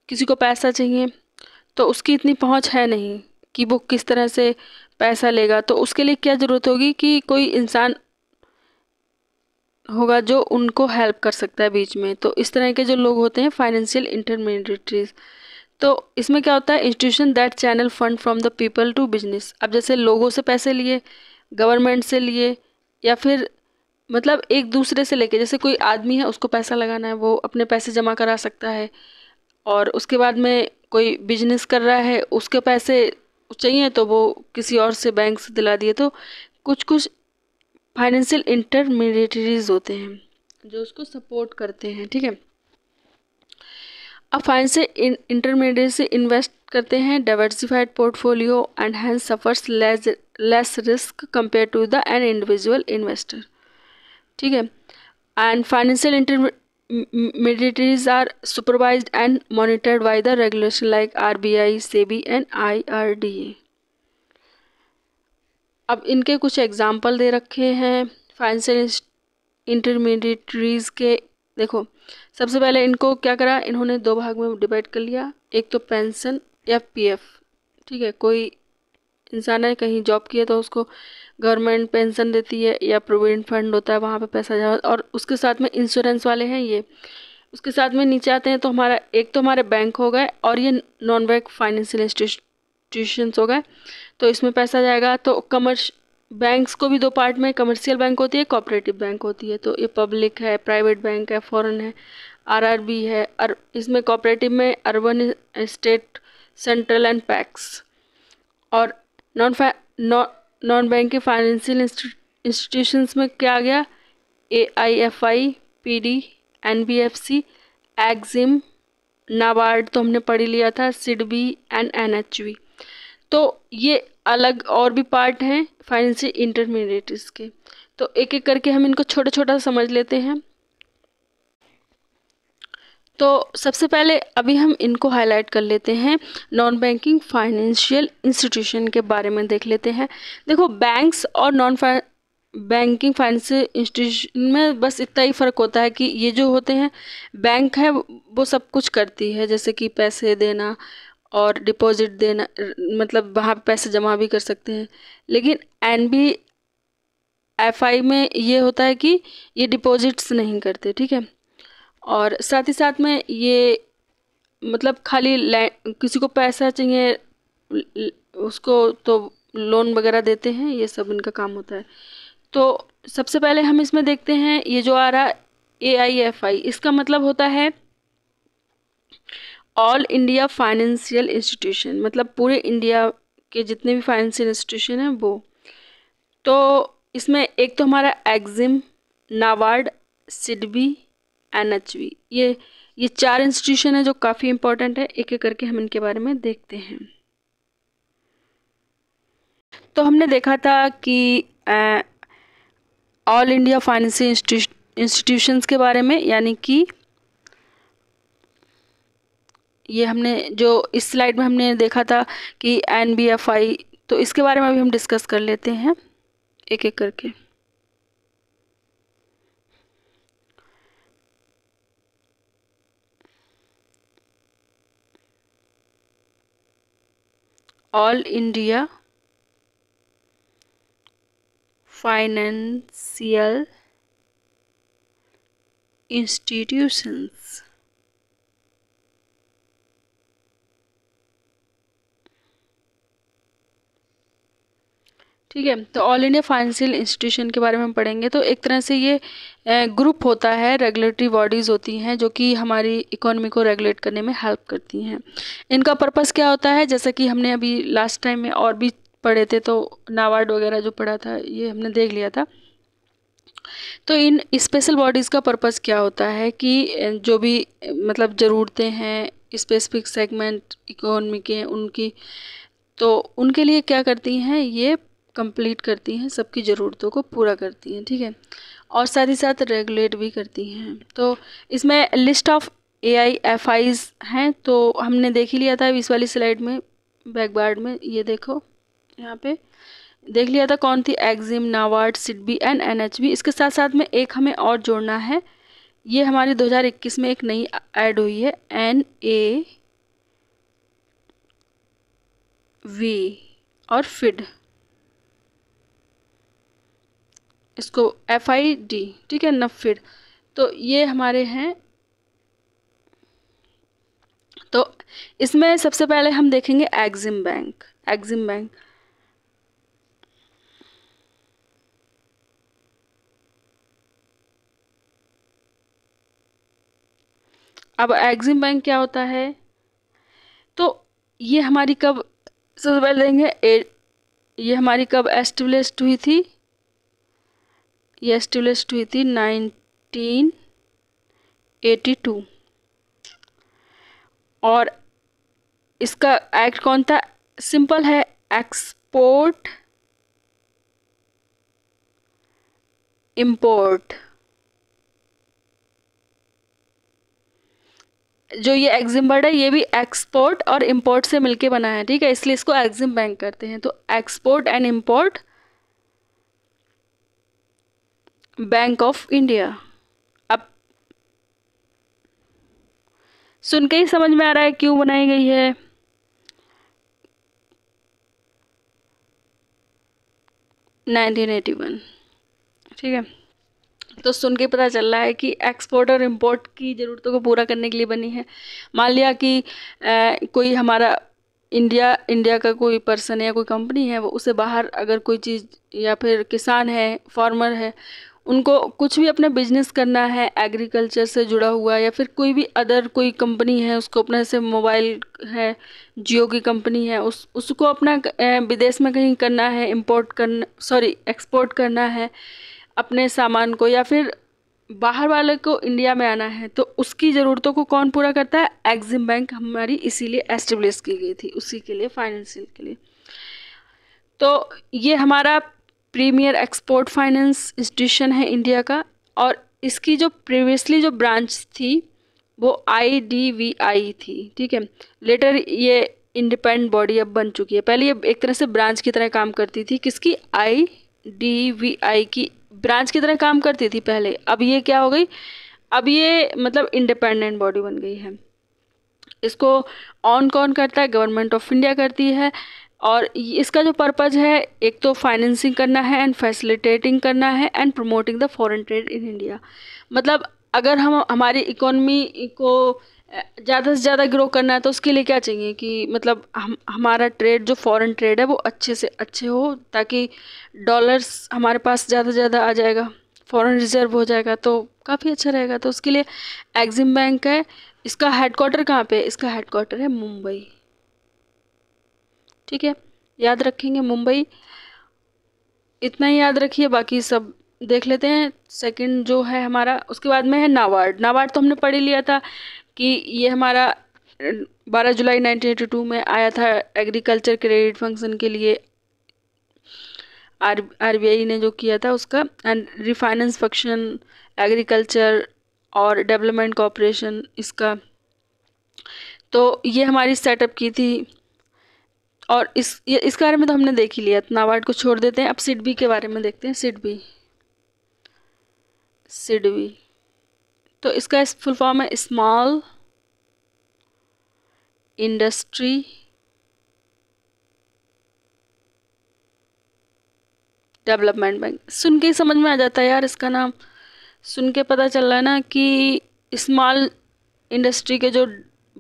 किसी को पैसा चाहिए तो उसकी इतनी पहुंच है नहीं कि वो किस तरह से पैसा लेगा तो उसके लिए क्या ज़रूरत होगी कि कोई इंसान होगा जो उनको हेल्प कर सकता है बीच में तो इस तरह के जो लोग होते हैं फाइनेंशियल इंटरमीडिएटरीज तो इसमें क्या होता है institution that channel fund from the people to business अब जैसे लोगों से पैसे लिए गवर्नमेंट से लिए या फिर मतलब एक दूसरे से लेके जैसे कोई आदमी है उसको पैसा लगाना है वो अपने पैसे जमा करा सकता है और उसके बाद में कोई बिजनेस कर रहा है उसके पैसे चाहिए तो वो किसी और से बैंक से दिला दिए तो कुछ कुछ फाइनेंशियल इंटरमीडिएटरीज होते हैं जो उसको सपोर्ट करते हैं ठीक है अब फाइन से इंटरमीडिएट से इन्वेस्ट करते हैं diversified portfolio and hence suffers less less risk compare to the an individual investor ठीक है and financial intermediaries are supervised and monitored by the regulation like RBI SEBI and IRDA अब इनके कुछ example दे रखे हैं financial intermediaries के देखो सबसे पहले इनको क्या करा इन्होंने दो भाग में डिवाइड कर लिया एक तो पेंशन या पीएफ ठीक है कोई इंसान है कहीं जॉब किया तो उसको गवर्नमेंट पेंशन देती है या प्रोविडेंट फंड होता है वहाँ पे पैसा जमा और उसके साथ में इंश्योरेंस वाले हैं ये उसके साथ में नीचे आते हैं तो हमारा एक तो हमारे बैंक हो गए और ये नॉन बैंक फाइनेंशियल इंस्टीट्यूशंस हो गए तो इसमें पैसा जाएगा तो कमर्श बैंक्स को भी दो पार्ट में कमर्शियल बैंक होती है कोऑपरेटिव बैंक होती है तो ये पब्लिक है प्राइवेट बैंक है फॉरेन है आरआरबी है और इसमें कोऑपरेटिव में urban state central and PACS और non non banking financial institutions में क्या आ गया A I F I P D N B F C Exim NABARD तो हमने पढ़ी लिया था SIDBI and N H B तो ये अलग और भी पार्ट हैं फाइनेंशियल इंटरमीडिएट्स के तो एक एक करके हम इनको छोटा छोटा समझ लेते हैं तो सबसे पहले अभी हम इनको हाईलाइट कर लेते हैं नॉन बैंकिंग फाइनेंशियल इंस्टीट्यूशन के बारे में देख लेते हैं देखो बैंक्स और नॉन बैंकिंग फाइनेंशियल इंस्टीट्यूशन में बस इतना ही फ़र्क होता है कि ये जो होते हैं बैंक है वो सब कुछ करती है जैसे कि पैसे देना और डिपॉजिट देना मतलब वहाँ पे पैसे जमा भी कर सकते हैं लेकिन एन बी एफ आई में ये होता है कि ये डिपॉजिट्स नहीं करते ठीक है और साथ ही साथ में ये मतलब खाली किसी को पैसा चाहिए उसको तो लोन वगैरह देते हैं ये सब इनका काम होता है तो सबसे पहले हम इसमें देखते हैं ये जो आ रहा ए आई एफ आई इसका मतलब होता है ऑल इंडिया फाइनेंशियल इंस्टीट्यूशन मतलब पूरे इंडिया के जितने भी फाइनेंशियल इंस्टीट्यूशन हैं वो तो इसमें एक तो हमारा Exim NABARD SIDBI N H B ये ये चार इंस्टीट्यूशन है जो काफ़ी इम्पोर्टेंट है एक एक करके हम इनके बारे में देखते हैं तो हमने देखा था कि ऑल इंडिया फाइनेंशियल इंस्टीट्यूशंस के बारे में यानी कि ये हमने जो इस स्लाइड में हमने देखा था कि एन बी एफ आई तो इसके बारे में भी हम डिस्कस कर लेते हैं एक एक करके ऑल इंडिया फाइनेंशियल इंस्टीट्यूशंस ठीक है तो ऑल इंडिया फाइनेंशियल इंस्टीट्यूशन के बारे में हम पढ़ेंगे तो एक तरह से ये ग्रुप होता है रेगुलेटरी बॉडीज़ होती हैं जो कि हमारी इकोनॉमी को रेगुलेट करने में हेल्प करती हैं इनका पर्पस क्या होता है जैसा कि हमने अभी लास्ट टाइम में और भी पढ़े थे तो नाबार्ड वगैरह जो पढ़ा था ये हमने देख लिया था तो इन स्पेशल बॉडीज़ का पर्पस क्या होता है कि जो भी मतलब ज़रूरतें हैं स्पेसिफिक सेगमेंट इकोनॉमी के उनकी तो उनके लिए क्या करती हैं ये कंप्लीट करती हैं सबकी ज़रूरतों को पूरा करती हैं ठीक है और साथ ही साथ रेगुलेट भी करती हैं तो इसमें list of A I F Is हैं तो हमने देख ही लिया था इस वाली स्लाइड में बैकबार्ड में ये देखो यहाँ पे देख लिया था कौन थी Exim NABARD SIDBI and N H B इसके साथ साथ में एक हमें और जोड़ना है ये हमारी 2021 में एक नई ऐड हुई है एन ए वी और फिड इसको एफ आई डी ठीक है नफिड तो ये हमारे हैं तो इसमें सबसे पहले हम देखेंगे एग्जिम बैंक एग्जिम बैंक अब एग्जिम बैंक क्या होता है तो ये हमारी कब सबसे पहले देखेंगे ये हमारी कब एस्टेब्लिश हुई थी एस्टेब्लिश हुई थी नाइनटीन एटी टू और इसका एक्ट कौन था सिंपल है एक्सपोर्ट इम्पोर्ट जो ये एक्जिम वर्ड है ये भी एक्सपोर्ट और इम्पोर्ट से मिलके बना है ठीक है इसलिए इसको एक्जिम बैंक करते हैं तो export and import bank of India अब सुन के ही समझ में आ रहा है क्यों बनाई गई है नाइनटीन एटी वन ठीक है तो सुन के पता चल रहा है कि एक्सपोर्ट और इम्पोर्ट की ज़रूरतों को पूरा करने के लिए बनी है मान लिया कि आ, कोई हमारा इंडिया इंडिया का कोई पर्सन या कोई कंपनी है वो उसे बाहर अगर कोई चीज़ या फिर किसान है फार्मर है उनको कुछ भी अपना बिजनेस करना है एग्रीकल्चर से जुड़ा हुआ या फिर कोई भी अदर कोई कंपनी है उसको अपना जैसे मोबाइल है जियो की कंपनी है उस उसको अपना विदेश में कहीं करना है इम्पोर्ट करना सॉरी एक्सपोर्ट करना है अपने सामान को या फिर बाहर वाले को इंडिया में आना है तो उसकी ज़रूरतों को कौन पूरा करता है एग्जिम बैंक हमारी इसीलिए एस्टेब्लिश की गई थी उसी के लिए फाइनेंशियल के लिए तो ये हमारा प्रीमियर एक्सपोर्ट फाइनेंस इंस्टीट्यूशन है इंडिया का और इसकी जो प्रीवियसली जो ब्रांच थी वो आई डी वी आई थी ठीक है लेटर ये इंडिपेंडेंट बॉडी अब बन चुकी है पहले ये एक तरह से ब्रांच की तरह काम करती थी किसकी आई डी वी आई की ब्रांच की तरह काम करती थी पहले अब ये क्या हो गई अब ये मतलब इंडिपेंडेंट बॉडी बन गई है इसको ऑन कौन करता है गवर्नमेंट ऑफ इंडिया करती है और इसका जो पर्पज़ है एक तो फाइनेंसिंग करना है एंड फैसिलिटेटिंग करना है and promoting the foreign trade in India मतलब अगर हम हमारी इकोनमी को ज़्यादा से ज़्यादा ग्रो करना है तो उसके लिए क्या चाहिए कि मतलब हम हमारा ट्रेड जो फॉरेन ट्रेड है वो अच्छे से अच्छे हो ताकि डॉलर्स हमारे पास ज़्यादा से ज़्यादा आ जाएगा फॉरेन रिजर्व हो जाएगा तो काफ़ी अच्छा रहेगा तो उसके लिए एग्जिम बैंक है इसका हेडकोार्टर कहाँ पे इसका हेडकोार्टर है मुंबई ठीक है याद रखेंगे मुंबई इतना ही याद रखिए बाकी सब देख लेते हैं सेकंड जो है हमारा उसके बाद में है नाबार्ड नाबार्ड तो हमने पढ़ ही लिया था कि ये हमारा 12 जुलाई 1982 में आया था एग्रीकल्चर क्रेडिट फंक्शन के लिए आर आर ने जो किया था उसका एंड रिफाइनेंस फंक्शन एग्रीकल्चर और डेवलपमेंट कॉपरेशन इसका तो ये हमारी सेटअप की थी और इस इसके बारे में तो हमने देख ही लिया नाबार्ड को छोड़ देते हैं अब सिड बी के बारे में देखते हैं सिड बी सिड बी तो इसका इस फुल फॉर्म है स्मॉल इंडस्ट्री डेवलपमेंट बैंक सुन के ही समझ में आ जाता है यार इसका नाम सुन के पता चल रहा है ना कि स्मॉल इंडस्ट्री के जो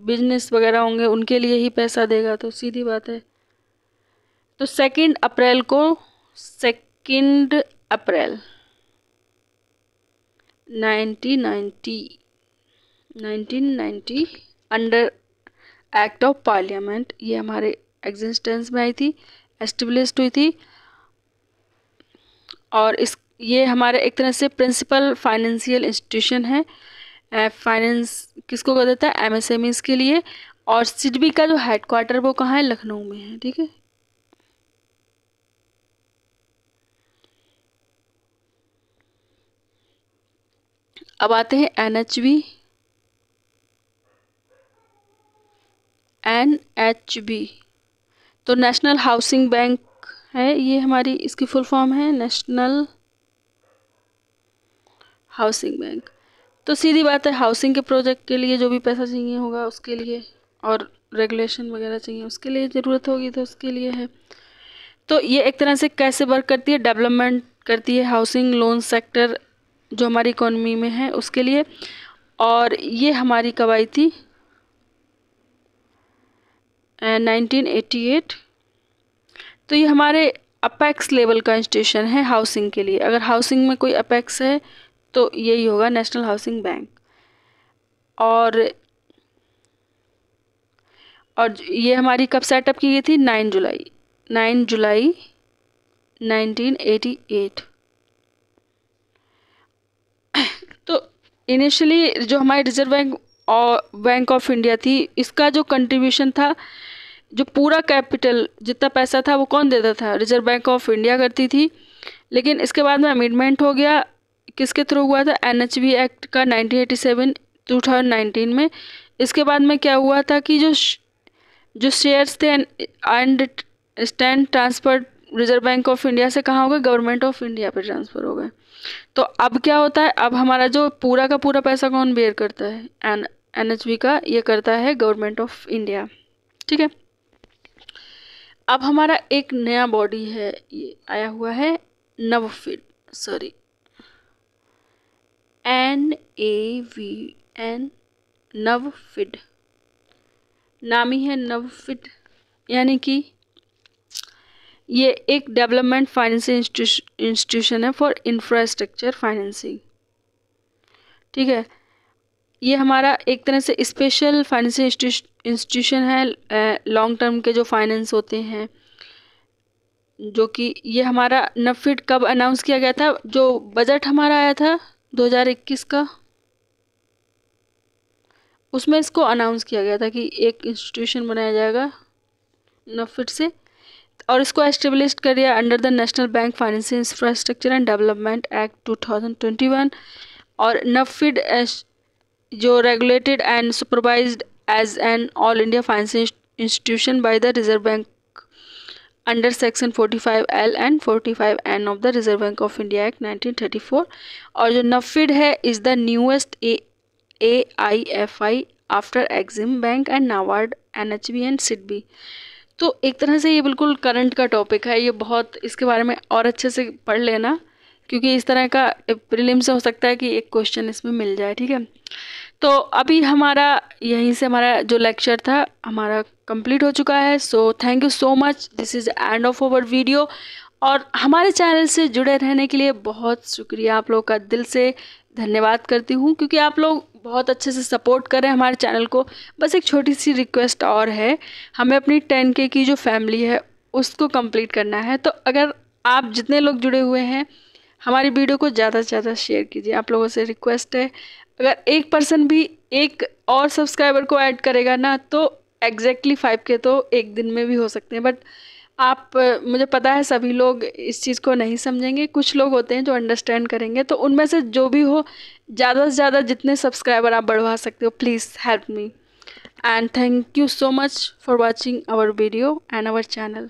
बिजनेस वगैरह होंगे उनके लिए ही पैसा देगा तो सीधी बात है तो सेकेंड अप्रैल को second April 1990 1990 under act of parliament ये हमारे एग्जिस्टेंस में आई थी एस्टेब्लिश हुई थी और इस ये हमारे एक तरह से प्रिंसिपल फाइनेंशियल इंस्टीट्यूशन है फाइनेंस किसको कह देता है एमएसएमईज e के लिए और सिडबी का जो हेडक्वार्टर वो कहाँ है लखनऊ में है ठीक है अब आते हैं N H B N H B तो नेशनल हाउसिंग बैंक है ये हमारी इसकी फुल फॉर्म है नेशनल हाउसिंग बैंक तो सीधी बात है हाउसिंग के प्रोजेक्ट के लिए जो भी पैसा चाहिए होगा उसके लिए और रेगुलेशन वगैरह चाहिए उसके लिए ज़रूरत होगी तो उसके लिए है तो ये एक तरह से कैसे वर्क करती है डेवलपमेंट करती है हाउसिंग लोन सेक्टर जो हमारी इकोनॉमी में है उसके लिए और ये हमारी थी नाइनटीन एटी एट तो ये हमारे अपेक्स लेवल का इंस्टीट्यूशन है हाउसिंग के लिए अगर हाउसिंग में कोई अपेक्स है तो यही होगा नेशनल हाउसिंग बैंक और और ये हमारी कब सेटअप की गई थी nine July nine July nineteen eighty eight initially जो हमारी रिजर्व बैंक और बैंक ऑफ इंडिया थी इसका जो कंट्रीब्यूशन था जो पूरा कैपिटल जितना पैसा था वो कौन देता था रिजर्व बैंक ऑफ इंडिया करती थी लेकिन इसके बाद में अमेंडमेंट हो गया किसके थ्रू हुआ था एन एक्ट का थाउजेंड नाइनटीन में इसके बाद में क्या हुआ था कि जो जो शेयर्स थे and stand transfer reserve bank of India से कहाँ हो गए गवर्नमेंट ऑफ इंडिया पे ट्रांसफ़र हो गए तो अब क्या होता है अब हमारा जो पूरा का पूरा पैसा कौन बेयर करता है एन एन का ये करता है गवर्नमेंट ऑफ इंडिया ठीक है अब हमारा एक नया बॉडी है ये आया हुआ है NaBFID sorry N A B N NaBFID नाम ही है नवफिड यानी कि ये एक डेवलपमेंट फाइनेंसिंग इंस्टीट्यूशन है फॉर इंफ्रास्ट्रक्चर फाइनेंसिंग ठीक है ये हमारा एक तरह से स्पेशल फाइनेंसिंग इंस्टीट्यूशन है लॉन्ग टर्म के जो फाइनेंस होते हैं जो कि ये हमारा नफिट कब अनाउंस किया गया था जो बजट हमारा आया था 2021 का उसमें इसको अनाउंस किया गया था कि एक इंस्टीट्यूशन बनाया जाएगा नफिट से और इसको एस्टेब्लिश कर दिया under the national bank financial infrastructure and development act 2021 और नफिड जो regulated and supervised as an all India financial institution by the reserve bank under section 45 L and 45 N of the reserve bank of India act 1934 और जो NaBFID है is the newest A I F I after Exim bank and NABARD N H B and SIDBI तो एक तरह से ये बिल्कुल current का टॉपिक है ये बहुत इसके बारे में और अच्छे से पढ़ लेना क्योंकि इस तरह का प्रिलिम से हो सकता है कि एक क्वेश्चन इसमें मिल जाए ठीक है तो अभी हमारा यहीं से हमारा जो लेक्चर था हमारा कंप्लीट हो चुका है so thank you so much this is end of over video और हमारे चैनल से जुड़े रहने के लिए बहुत शुक्रिया आप लोग का दिल से धन्यवाद करती हूँ क्योंकि आप लोग बहुत अच्छे से सपोर्ट करें हमारे चैनल को बस एक छोटी सी रिक्वेस्ट और है हमें अपनी टेन के की जो फैमिली है उसको कंप्लीट करना है तो अगर आप जितने लोग जुड़े हुए हैं हमारी वीडियो को ज़्यादा से ज़्यादा शेयर कीजिए आप लोगों से रिक्वेस्ट है अगर एक पर्सन भी एक और सब्सक्राइबर को ऐड करेगा ना तो एग्जैक्टली फाइव के तो एक दिन में भी हो सकते हैं बट आप मुझे पता है सभी लोग इस चीज़ को नहीं समझेंगे कुछ लोग होते हैं जो अंडरस्टैंड करेंगे तो उनमें से जो भी हो ज़्यादा से ज़्यादा जितने सब्सक्राइबर आप बढ़वा सकते हो please help me and thank you so much for watching our video and our channel